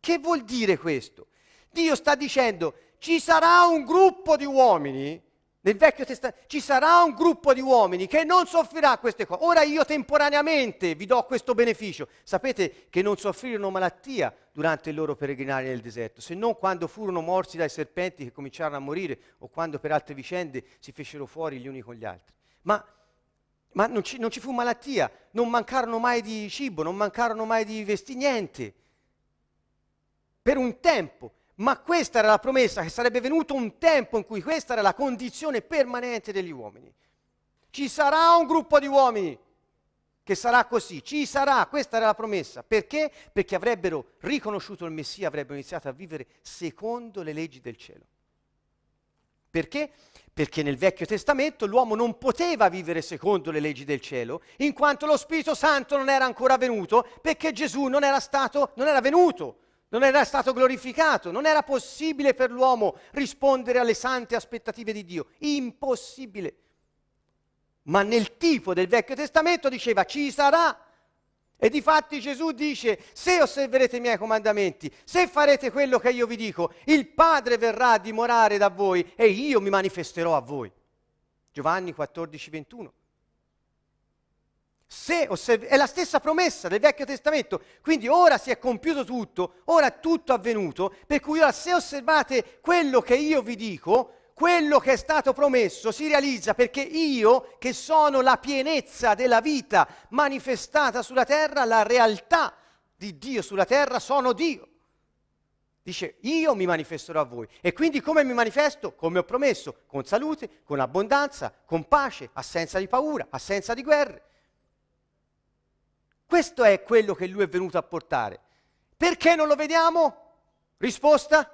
Che vuol dire questo? Dio sta dicendo, ci sarà un gruppo di uomini nel Vecchio Testamento ci sarà un gruppo di uomini che non soffrirà queste cose. Ora io temporaneamente vi do questo beneficio. Sapete che non soffrirono malattia durante il loro peregrinare nel deserto, se non quando furono morsi dai serpenti che cominciarono a morire o quando per altre vicende si fecero fuori gli uni con gli altri. Ma, ma non, ci, non ci fu malattia, non mancarono mai di cibo, non mancarono mai di vesti, niente. Per un tempo ma questa era la promessa che sarebbe venuto un tempo in cui questa era la condizione permanente degli uomini. Ci sarà un gruppo di uomini che sarà così, ci sarà, questa era la promessa. Perché? Perché avrebbero riconosciuto il Messia, avrebbero iniziato a vivere secondo le leggi del cielo. Perché? Perché nel Vecchio Testamento l'uomo non poteva vivere secondo le leggi del cielo, in quanto lo Spirito Santo non era ancora venuto, perché Gesù non era stato, non era venuto non era stato glorificato, non era possibile per l'uomo rispondere alle sante aspettative di Dio, impossibile. Ma nel tipo del Vecchio Testamento diceva ci sarà. E di fatti Gesù dice, se osserverete i miei comandamenti, se farete quello che io vi dico, il Padre verrà a dimorare da voi e io mi manifesterò a voi. Giovanni 14, 21. Se osservi- è la stessa promessa del Vecchio Testamento, quindi ora si è compiuto tutto, ora è tutto avvenuto, per cui ora se osservate quello che io vi dico, quello che è stato promesso si realizza perché io, che sono la pienezza della vita manifestata sulla terra, la realtà di Dio sulla terra, sono Dio. Dice, io mi manifesterò a voi. E quindi come mi manifesto? Come ho promesso, con salute, con abbondanza, con pace, assenza di paura, assenza di guerre. Questo è quello che lui è venuto a portare. Perché non lo vediamo? Risposta?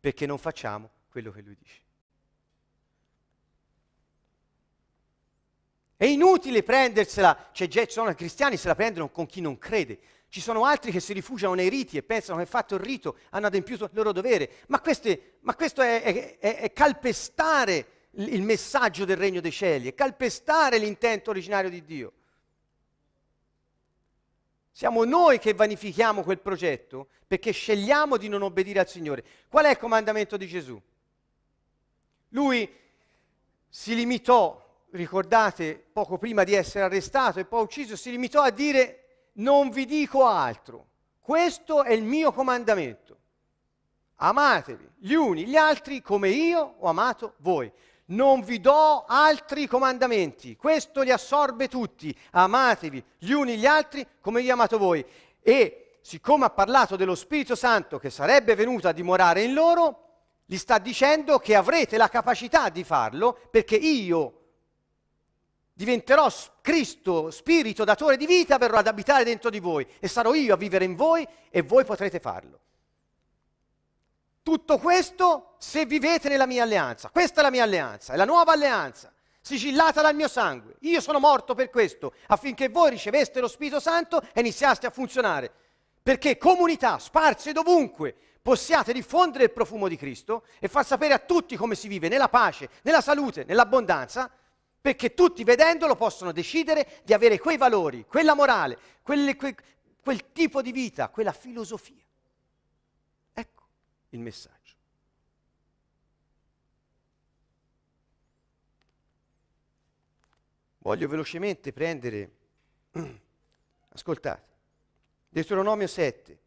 Perché non facciamo quello che lui dice. È inutile prendersela, cioè già ci sono cristiani che se la prendono con chi non crede, ci sono altri che si rifugiano nei riti e pensano che fatto il rito hanno adempiuto il loro dovere, ma, queste, ma questo è, è, è, calpestare il messaggio del regno dei cieli, è calpestare l'intento originario di Dio. Siamo noi che vanifichiamo quel progetto perché scegliamo di non obbedire al Signore. Qual è il comandamento di Gesù? Lui si limitò, ricordate, poco prima di essere arrestato e poi ucciso, si limitò a dire non vi dico altro, questo è il mio comandamento. Amatevi gli uni gli altri come io ho amato voi non vi do altri comandamenti. Questo li assorbe tutti. Amatevi gli uni gli altri come vi amato voi. E siccome ha parlato dello Spirito Santo che sarebbe venuto a dimorare in loro, gli sta dicendo che avrete la capacità di farlo perché io diventerò Cristo, Spirito, datore di vita, verrò ad abitare dentro di voi e sarò io a vivere in voi e voi potrete farlo. Tutto questo se vivete nella mia alleanza. Questa è la mia alleanza, è la nuova alleanza, sigillata dal mio sangue. Io sono morto per questo, affinché voi riceveste lo Spirito Santo e iniziaste a funzionare. Perché comunità, sparse dovunque, possiate diffondere il profumo di Cristo e far sapere a tutti come si vive nella pace, nella salute, nell'abbondanza, perché tutti vedendolo possono decidere di avere quei valori, quella morale, quelle, que, quel tipo di vita, quella filosofia il messaggio. Voglio velocemente prendere, ascoltate, Deuteronomio 7,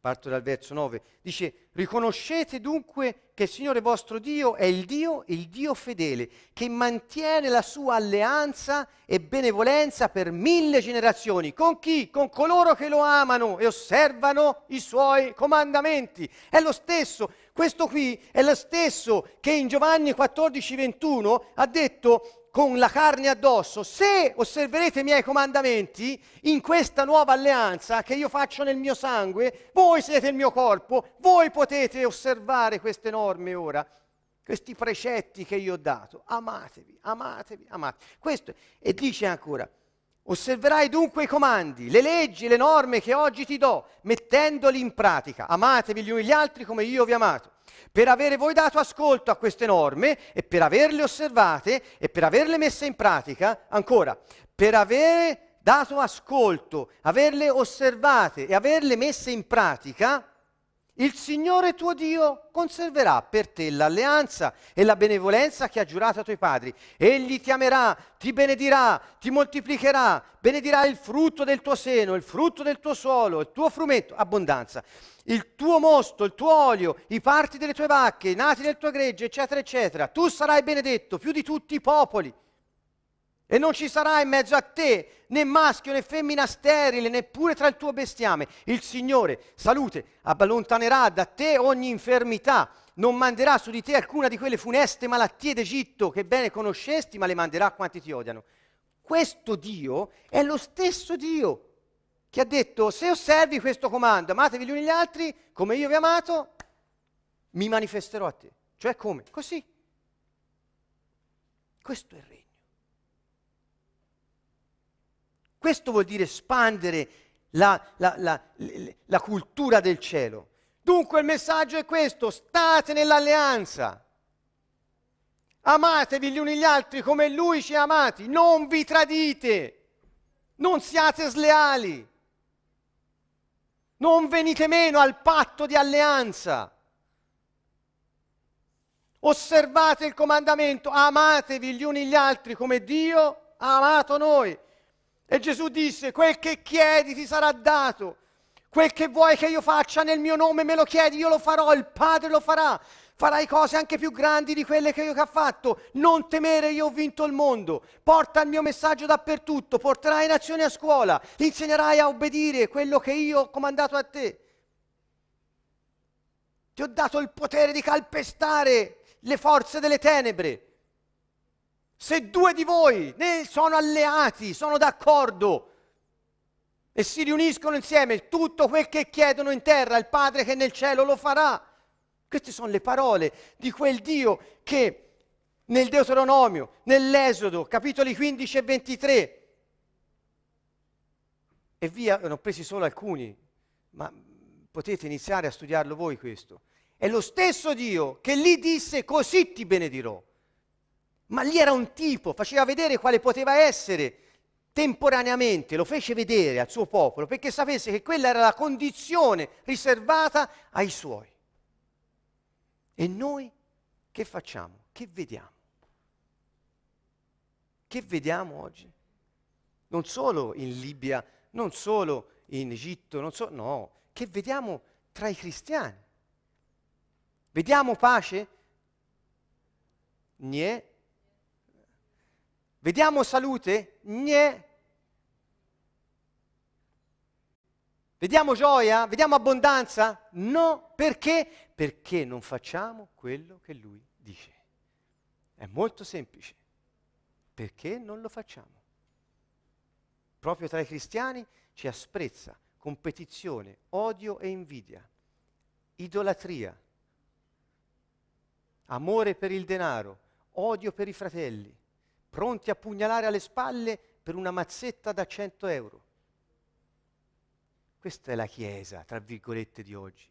Parto dal verso 9. Dice, riconoscete dunque che il Signore vostro Dio è il Dio, il Dio fedele, che mantiene la sua alleanza e benevolenza per mille generazioni. Con chi? Con coloro che lo amano e osservano i suoi comandamenti. È lo stesso. Questo qui è lo stesso che in Giovanni 14, 21 ha detto, con la carne addosso, se osserverete i miei comandamenti in questa nuova alleanza che io faccio nel mio sangue, voi siete il mio corpo, voi potete osservare queste norme ora, questi precetti che io ho dato. Amatevi, amatevi, amatevi. Questo, e dice ancora, osserverai dunque i comandi, le leggi, le norme che oggi ti do, mettendoli in pratica. Amatevi gli uni gli altri come io vi amato per avere voi dato ascolto a queste norme e per averle osservate e per averle messe in pratica, ancora, per avere dato ascolto, averle osservate e averle messe in pratica, il Signore tuo Dio conserverà per te l'alleanza e la benevolenza che ha giurato ai tuoi padri. Egli ti amerà, ti benedirà, ti moltiplicherà, benedirà il frutto del tuo seno, il frutto del tuo suolo, il tuo frumento, abbondanza il tuo mosto, il tuo olio, i parti delle tue vacche, i nati del tuo gregge, eccetera, eccetera. Tu sarai benedetto più di tutti i popoli. E non ci sarà in mezzo a te né maschio né femmina sterile, neppure tra il tuo bestiame. Il Signore, salute, allontanerà da te ogni infermità, non manderà su di te alcuna di quelle funeste malattie d'Egitto che bene conoscesti, ma le manderà a quanti ti odiano. Questo Dio è lo stesso Dio che ha detto se osservi questo comando, amatevi gli uni gli altri come io vi ho amato, mi manifesterò a te. Cioè come? Così. Questo è il regno. Questo vuol dire espandere la, la, la, la cultura del cielo. Dunque il messaggio è questo, state nell'alleanza. Amatevi gli uni gli altri come lui ci ha amati, non vi tradite, non siate sleali. Non venite meno al patto di alleanza. Osservate il comandamento, amatevi gli uni gli altri come Dio ha amato noi. E Gesù disse, quel che chiedi ti sarà dato, quel che vuoi che io faccia nel mio nome me lo chiedi, io lo farò, il Padre lo farà farai cose anche più grandi di quelle che io che ho fatto. Non temere, io ho vinto il mondo. Porta il mio messaggio dappertutto, porterai in azione a scuola, insegnerai a obbedire quello che io ho comandato a te. Ti ho dato il potere di calpestare le forze delle tenebre. Se due di voi ne sono alleati, sono d'accordo e si riuniscono insieme, tutto quel che chiedono in terra, il Padre che è nel cielo lo farà. Queste sono le parole di quel Dio che nel Deuteronomio, nell'Esodo, capitoli 15 e 23, e via, ne ho presi solo alcuni, ma potete iniziare a studiarlo voi questo. È lo stesso Dio che lì disse così ti benedirò. Ma lì era un tipo, faceva vedere quale poteva essere temporaneamente, lo fece vedere al suo popolo perché sapesse che quella era la condizione riservata ai suoi. E noi che facciamo? Che vediamo? Che vediamo oggi? Non solo in Libia, non solo in Egitto, non so, no, che vediamo tra i cristiani. Vediamo pace? Nie. Vediamo salute? Nie. Vediamo gioia? Vediamo abbondanza? No, perché? perché non facciamo quello che lui dice. È molto semplice. Perché non lo facciamo? Proprio tra i cristiani c'è asprezza, competizione, odio e invidia, idolatria, amore per il denaro, odio per i fratelli, pronti a pugnalare alle spalle per una mazzetta da 100 euro. Questa è la Chiesa, tra virgolette, di oggi.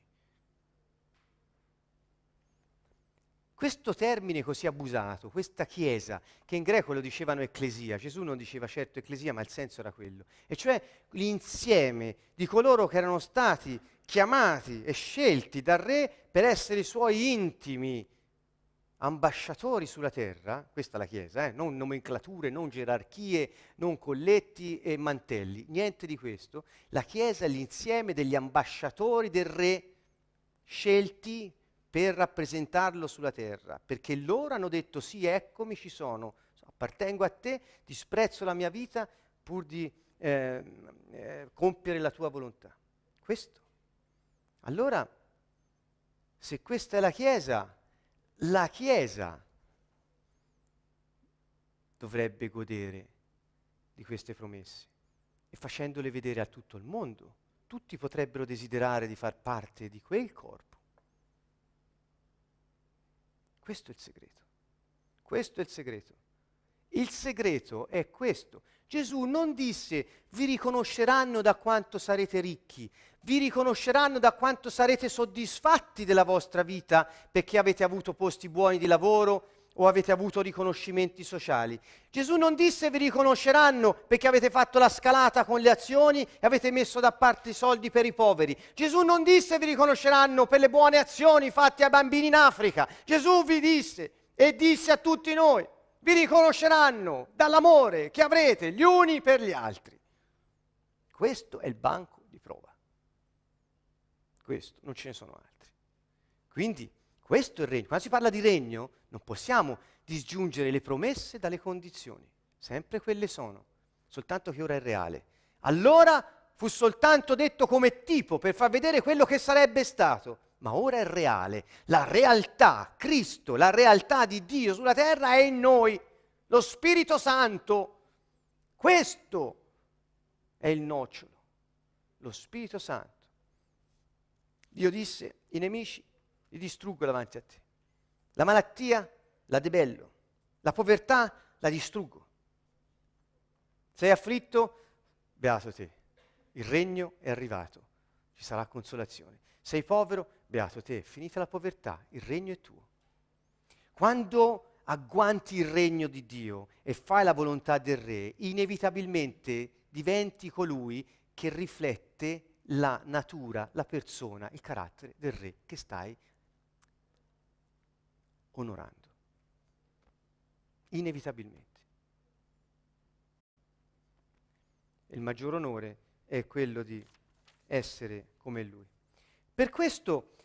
Questo termine così abusato, questa chiesa, che in greco lo dicevano ecclesia, Gesù non diceva certo ecclesia, ma il senso era quello, e cioè l'insieme di coloro che erano stati chiamati e scelti dal re per essere i suoi intimi ambasciatori sulla terra, questa è la Chiesa, eh? non nomenclature, non gerarchie, non colletti e mantelli, niente di questo. La Chiesa è l'insieme degli ambasciatori del Re scelti per rappresentarlo sulla terra, perché loro hanno detto sì, eccomi, ci sono, appartengo a te, disprezzo la mia vita pur di eh, eh, compiere la tua volontà. Questo. Allora, se questa è la Chiesa, la Chiesa dovrebbe godere di queste promesse e facendole vedere a tutto il mondo. Tutti potrebbero desiderare di far parte di quel corpo. Questo è il segreto. Questo è il segreto. Il segreto è questo. Gesù non disse vi riconosceranno da quanto sarete ricchi, vi riconosceranno da quanto sarete soddisfatti della vostra vita perché avete avuto posti buoni di lavoro, o avete avuto riconoscimenti sociali. Gesù non disse vi riconosceranno perché avete fatto la scalata con le azioni e avete messo da parte i soldi per i poveri. Gesù non disse vi riconosceranno per le buone azioni fatte ai bambini in Africa. Gesù vi disse e disse a tutti noi, vi riconosceranno dall'amore che avrete gli uni per gli altri. Questo è il banco di prova. Questo, non ce ne sono altri. Quindi questo è il regno. Quando si parla di regno non possiamo disgiungere le promesse dalle condizioni, sempre quelle sono, soltanto che ora è reale. Allora fu soltanto detto come tipo per far vedere quello che sarebbe stato, ma ora è reale. La realtà, Cristo, la realtà di Dio sulla terra è in noi, lo Spirito Santo. Questo è il nocciolo, lo Spirito Santo. Dio disse, i nemici li distruggo davanti a te. La malattia la debello, la povertà la distruggo. Sei afflitto? Beato te, il regno è arrivato, ci sarà consolazione. Sei povero? Beato te, finita la povertà, il regno è tuo. Quando agguanti il regno di Dio e fai la volontà del Re, inevitabilmente diventi colui che riflette la natura, la persona, il carattere del Re che stai onorando, inevitabilmente. Il maggior onore è quello di essere come Lui. Per questo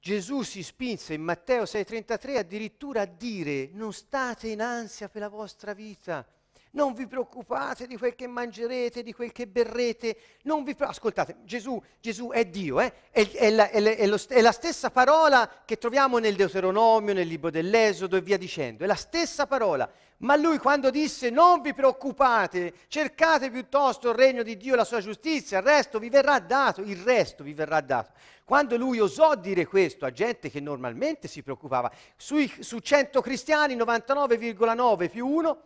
Gesù si spinse in Matteo 6:33 addirittura a dire non state in ansia per la vostra vita non vi preoccupate di quel che mangerete, di quel che berrete. Pre... Ascoltate, Gesù, Gesù, è Dio, eh? è, è, la, è, lo, è la stessa parola che troviamo nel Deuteronomio, nel Libro dell'Esodo e via dicendo. È la stessa parola. Ma lui quando disse non vi preoccupate, cercate piuttosto il regno di Dio e la sua giustizia, il resto vi verrà dato, il resto vi verrà dato. Quando lui osò dire questo a gente che normalmente si preoccupava, sui, su 100 cristiani 99,9 più 1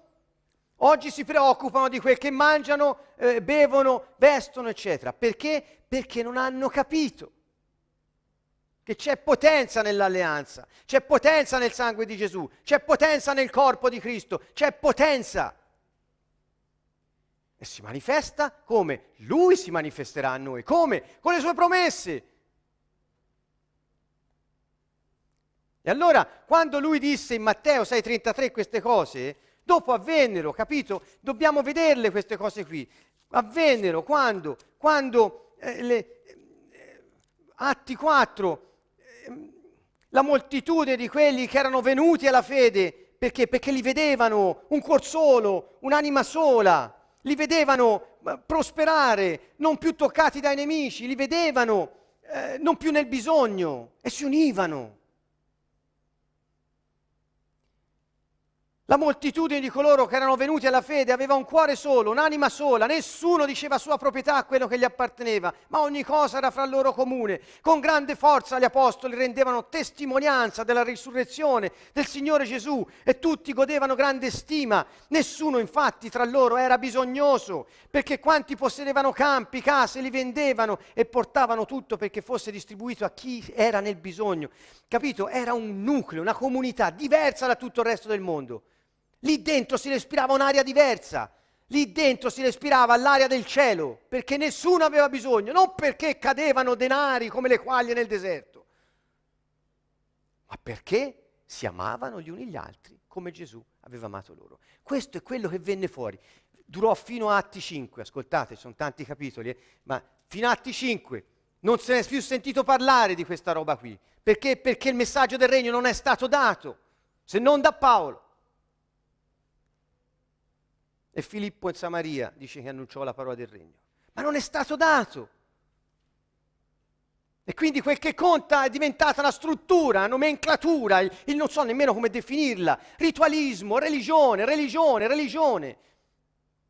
Oggi si preoccupano di quel che mangiano, eh, bevono, vestono, eccetera. Perché? Perché non hanno capito che c'è potenza nell'alleanza, c'è potenza nel sangue di Gesù, c'è potenza nel corpo di Cristo, c'è potenza. E si manifesta come? Lui si manifesterà a noi, come? Con le sue promesse. E allora, quando lui disse in Matteo 6:33 queste cose, Dopo avvennero, capito? Dobbiamo vederle queste cose qui. Avvennero quando? Quando eh, le, eh, Atti 4, eh, la moltitudine di quelli che erano venuti alla fede, perché? Perché li vedevano un cuor solo, un'anima sola, li vedevano eh, prosperare, non più toccati dai nemici, li vedevano eh, non più nel bisogno e si univano. La moltitudine di coloro che erano venuti alla fede aveva un cuore solo, un'anima sola, nessuno diceva sua proprietà a quello che gli apparteneva, ma ogni cosa era fra loro comune. Con grande forza gli apostoli rendevano testimonianza della risurrezione del Signore Gesù e tutti godevano grande stima. Nessuno infatti tra loro era bisognoso, perché quanti possedevano campi, case, li vendevano e portavano tutto perché fosse distribuito a chi era nel bisogno. Capito? Era un nucleo, una comunità diversa da tutto il resto del mondo Lì dentro si respirava un'aria diversa, lì dentro si respirava l'aria del cielo, perché nessuno aveva bisogno, non perché cadevano denari come le quaglie nel deserto, ma perché si amavano gli uni gli altri come Gesù aveva amato loro. Questo è quello che venne fuori. Durò fino a Atti 5, ascoltate, sono tanti capitoli, eh? ma fino a Atti 5 non se ne è più sentito parlare di questa roba qui, perché? perché il messaggio del regno non è stato dato, se non da Paolo. E Filippo in Samaria dice che annunciò la parola del regno. Ma non è stato dato. E quindi quel che conta è diventata la struttura, la nomenclatura, il, non so nemmeno come definirla, ritualismo, religione, religione, religione,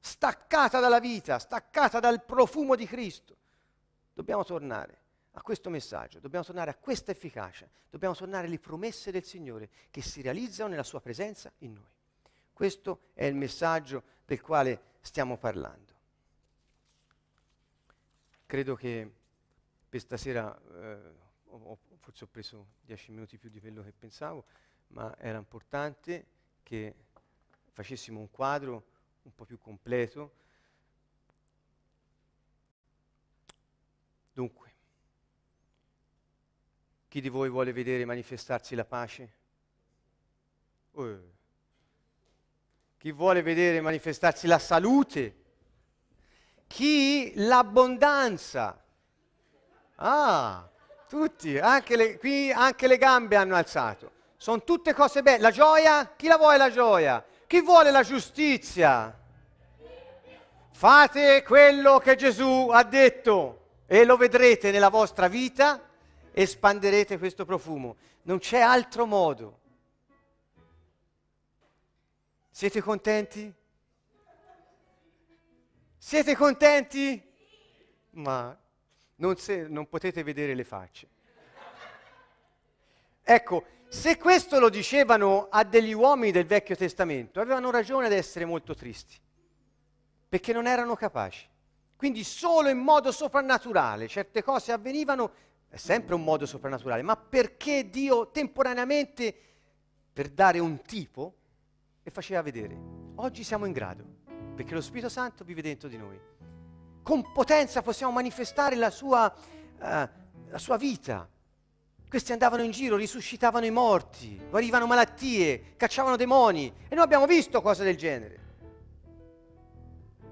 staccata dalla vita, staccata dal profumo di Cristo. Dobbiamo tornare a questo messaggio, dobbiamo tornare a questa efficacia, dobbiamo tornare alle promesse del Signore che si realizzano nella sua presenza in noi. Questo è il messaggio del quale stiamo parlando. Credo che per stasera eh, ho, forse ho preso dieci minuti più di quello che pensavo, ma era importante che facessimo un quadro un po' più completo. Dunque, chi di voi vuole vedere manifestarsi la pace? Oh chi vuole vedere manifestarsi la salute, chi l'abbondanza. Ah, tutti, anche le, qui anche le gambe hanno alzato. Sono tutte cose belle. La gioia, chi la vuole la gioia? Chi vuole la giustizia? Fate quello che Gesù ha detto e lo vedrete nella vostra vita, espanderete questo profumo. Non c'è altro modo. Siete contenti? Siete contenti? Ma non, se, non potete vedere le facce. Ecco, se questo lo dicevano a degli uomini del Vecchio Testamento, avevano ragione ad essere molto tristi, perché non erano capaci. Quindi solo in modo soprannaturale certe cose avvenivano, è sempre un modo soprannaturale, ma perché Dio temporaneamente, per dare un tipo, e faceva vedere. Oggi siamo in grado, perché lo Spirito Santo vive dentro di noi. Con potenza possiamo manifestare la sua, uh, la sua vita. Questi andavano in giro, risuscitavano i morti, guarivano malattie, cacciavano demoni e noi abbiamo visto cose del genere.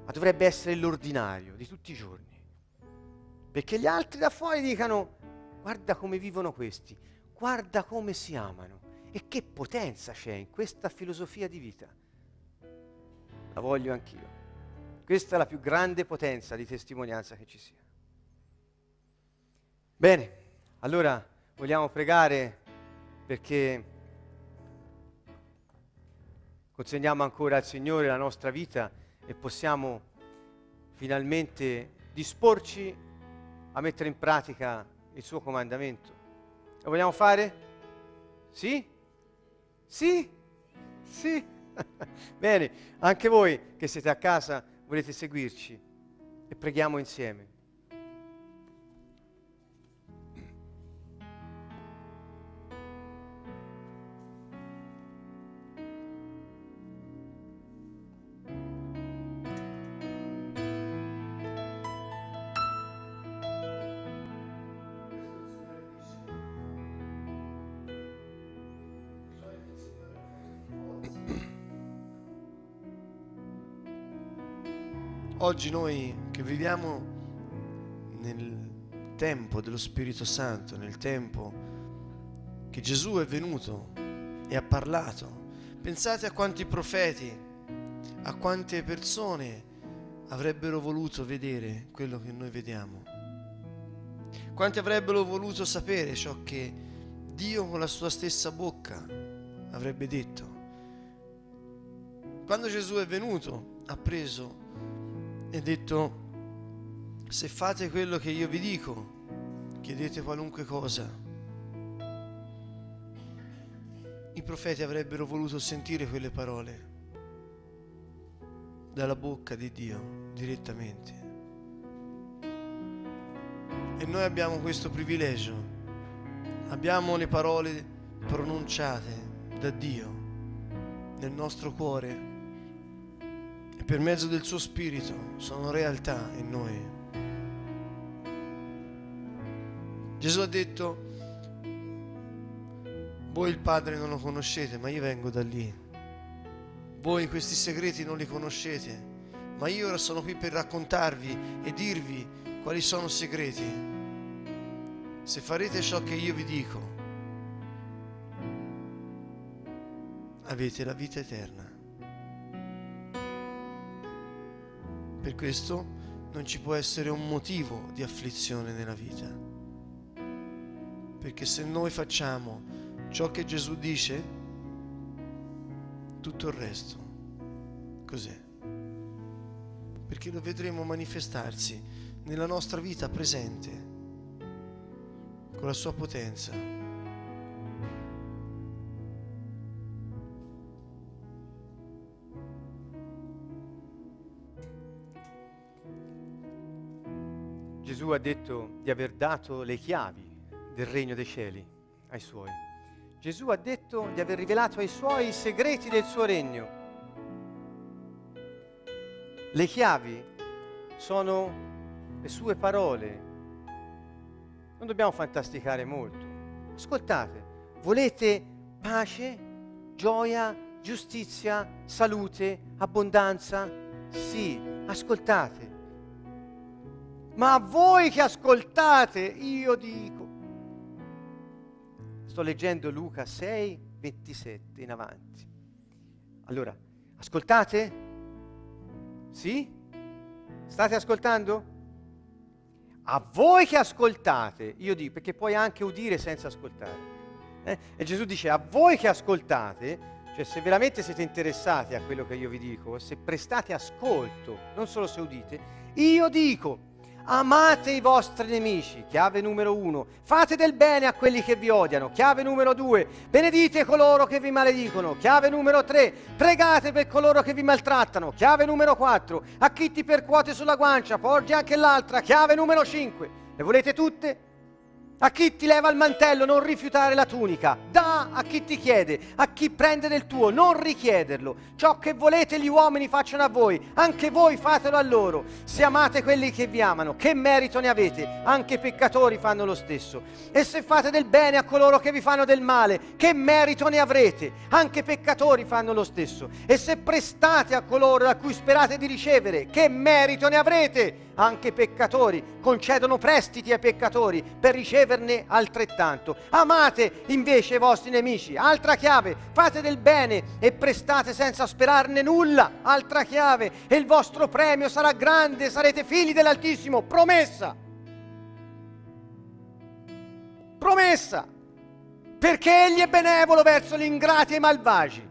Ma dovrebbe essere l'ordinario di tutti i giorni. Perché gli altri da fuori dicano, guarda come vivono questi, guarda come si amano, e che potenza c'è in questa filosofia di vita. La voglio anch'io. Questa è la più grande potenza di testimonianza che ci sia. Bene, allora vogliamo pregare perché consegniamo ancora al Signore la nostra vita e possiamo finalmente disporci a mettere in pratica il suo comandamento. Lo vogliamo fare? Sì? Sì? Sì? Bene, anche voi che siete a casa volete seguirci e preghiamo insieme. oggi noi che viviamo nel tempo dello Spirito Santo, nel tempo che Gesù è venuto e ha parlato, pensate a quanti profeti, a quante persone avrebbero voluto vedere quello che noi vediamo, quanti avrebbero voluto sapere ciò che Dio con la sua stessa bocca avrebbe detto. Quando Gesù è venuto ha preso e ha detto, se fate quello che io vi dico, chiedete qualunque cosa. I profeti avrebbero voluto sentire quelle parole dalla bocca di Dio direttamente. E noi abbiamo questo privilegio, abbiamo le parole pronunciate da Dio nel nostro cuore e per mezzo del suo spirito sono realtà in noi. Gesù ha detto, voi il Padre non lo conoscete, ma io vengo da lì. Voi questi segreti non li conoscete, ma io ora sono qui per raccontarvi e dirvi quali sono i segreti. Se farete ciò che io vi dico, avete la vita eterna. Per questo non ci può essere un motivo di afflizione nella vita. Perché se noi facciamo ciò che Gesù dice, tutto il resto cos'è? Perché lo vedremo manifestarsi nella nostra vita presente con la sua potenza. ha detto di aver dato le chiavi del regno dei cieli ai suoi. Gesù ha detto di aver rivelato ai suoi i segreti del suo regno. Le chiavi sono le sue parole. Non dobbiamo fantasticare molto. Ascoltate, volete pace, gioia, giustizia, salute, abbondanza? Sì, ascoltate ma a voi che ascoltate, io dico. Sto leggendo Luca 6, 27 in avanti. Allora, ascoltate? Sì? State ascoltando? A voi che ascoltate, io dico, perché puoi anche udire senza ascoltare. Eh? E Gesù dice, a voi che ascoltate, cioè se veramente siete interessati a quello che io vi dico, se prestate ascolto, non solo se udite, io dico, Amate i vostri nemici, chiave numero uno. Fate del bene a quelli che vi odiano, chiave numero due. Benedite coloro che vi maledicono, chiave numero tre. Pregate per coloro che vi maltrattano, chiave numero quattro. A chi ti percuote sulla guancia, porgi anche l'altra, chiave numero cinque. Le volete tutte? A chi ti leva il mantello non rifiutare la tunica, da a chi ti chiede, a chi prende del tuo non richiederlo. Ciò che volete gli uomini facciano a voi, anche voi fatelo a loro. Se amate quelli che vi amano, che merito ne avete? Anche i peccatori fanno lo stesso. E se fate del bene a coloro che vi fanno del male, che merito ne avrete? Anche i peccatori fanno lo stesso. E se prestate a coloro da cui sperate di ricevere, che merito ne avrete? anche i peccatori, concedono prestiti ai peccatori per riceverne altrettanto. Amate invece i vostri nemici, altra chiave, fate del bene e prestate senza sperarne nulla, altra chiave, e il vostro premio sarà grande, sarete figli dell'Altissimo, promessa. Promessa, perché egli è benevolo verso gli ingrati e i malvagi.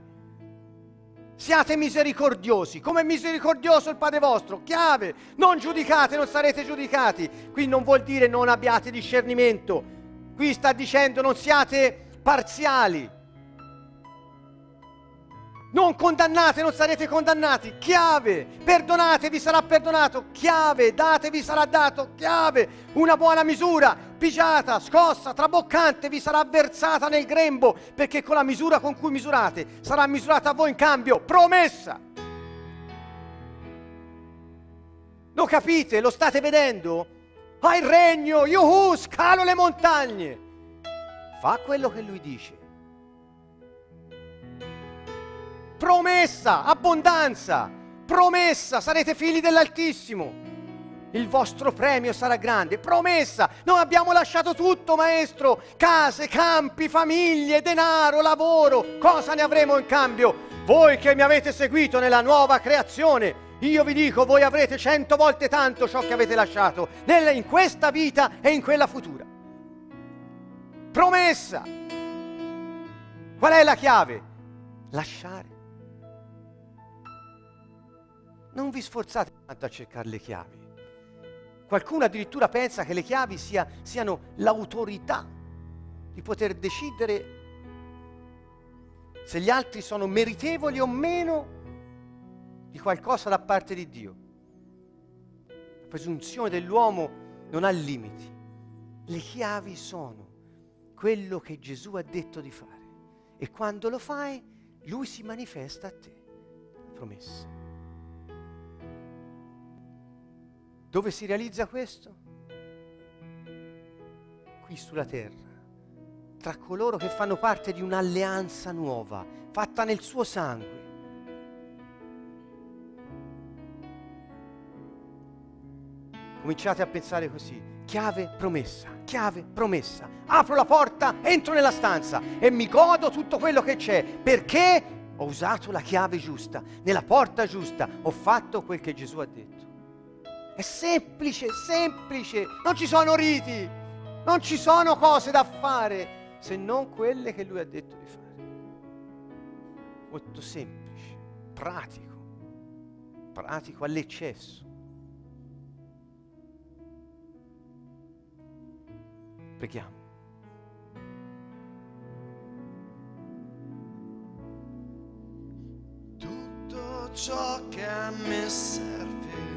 Siate misericordiosi, come misericordioso il Padre vostro, chiave, non giudicate, non sarete giudicati. Qui non vuol dire non abbiate discernimento, qui sta dicendo non siate parziali. Non condannate, non sarete condannati. Chiave, perdonate, vi sarà perdonato. Chiave, date, vi sarà dato. Chiave, una buona misura, schiappicciata, scossa, traboccante vi sarà versata nel grembo, perché con la misura con cui misurate sarà misurata a voi in cambio promessa. Lo capite? Lo state vedendo? Ha il regno, yuhu, scalo le montagne. Fa quello che lui dice. Promessa, abbondanza, promessa, sarete figli dell'Altissimo il vostro premio sarà grande. Promessa, noi abbiamo lasciato tutto, maestro, case, campi, famiglie, denaro, lavoro, cosa ne avremo in cambio? Voi che mi avete seguito nella nuova creazione, io vi dico, voi avrete cento volte tanto ciò che avete lasciato in questa vita e in quella futura. Promessa. Qual è la chiave? Lasciare. Non vi sforzate tanto a cercare le chiavi Qualcuno addirittura pensa che le chiavi sia, siano l'autorità di poter decidere se gli altri sono meritevoli o meno di qualcosa da parte di Dio. La presunzione dell'uomo non ha limiti. Le chiavi sono quello che Gesù ha detto di fare e quando lo fai, lui si manifesta a te. Promessa. Dove si realizza questo? Qui sulla terra, tra coloro che fanno parte di un'alleanza nuova, fatta nel suo sangue. Cominciate a pensare così, chiave promessa, chiave promessa. Apro la porta, entro nella stanza e mi godo tutto quello che c'è, perché ho usato la chiave giusta, nella porta giusta, ho fatto quel che Gesù ha detto. È semplice, semplice. Non ci sono riti, non ci sono cose da fare se non quelle che lui ha detto di fare. Molto semplice, pratico, pratico all'eccesso. Preghiamo. Tutto ciò che a me serve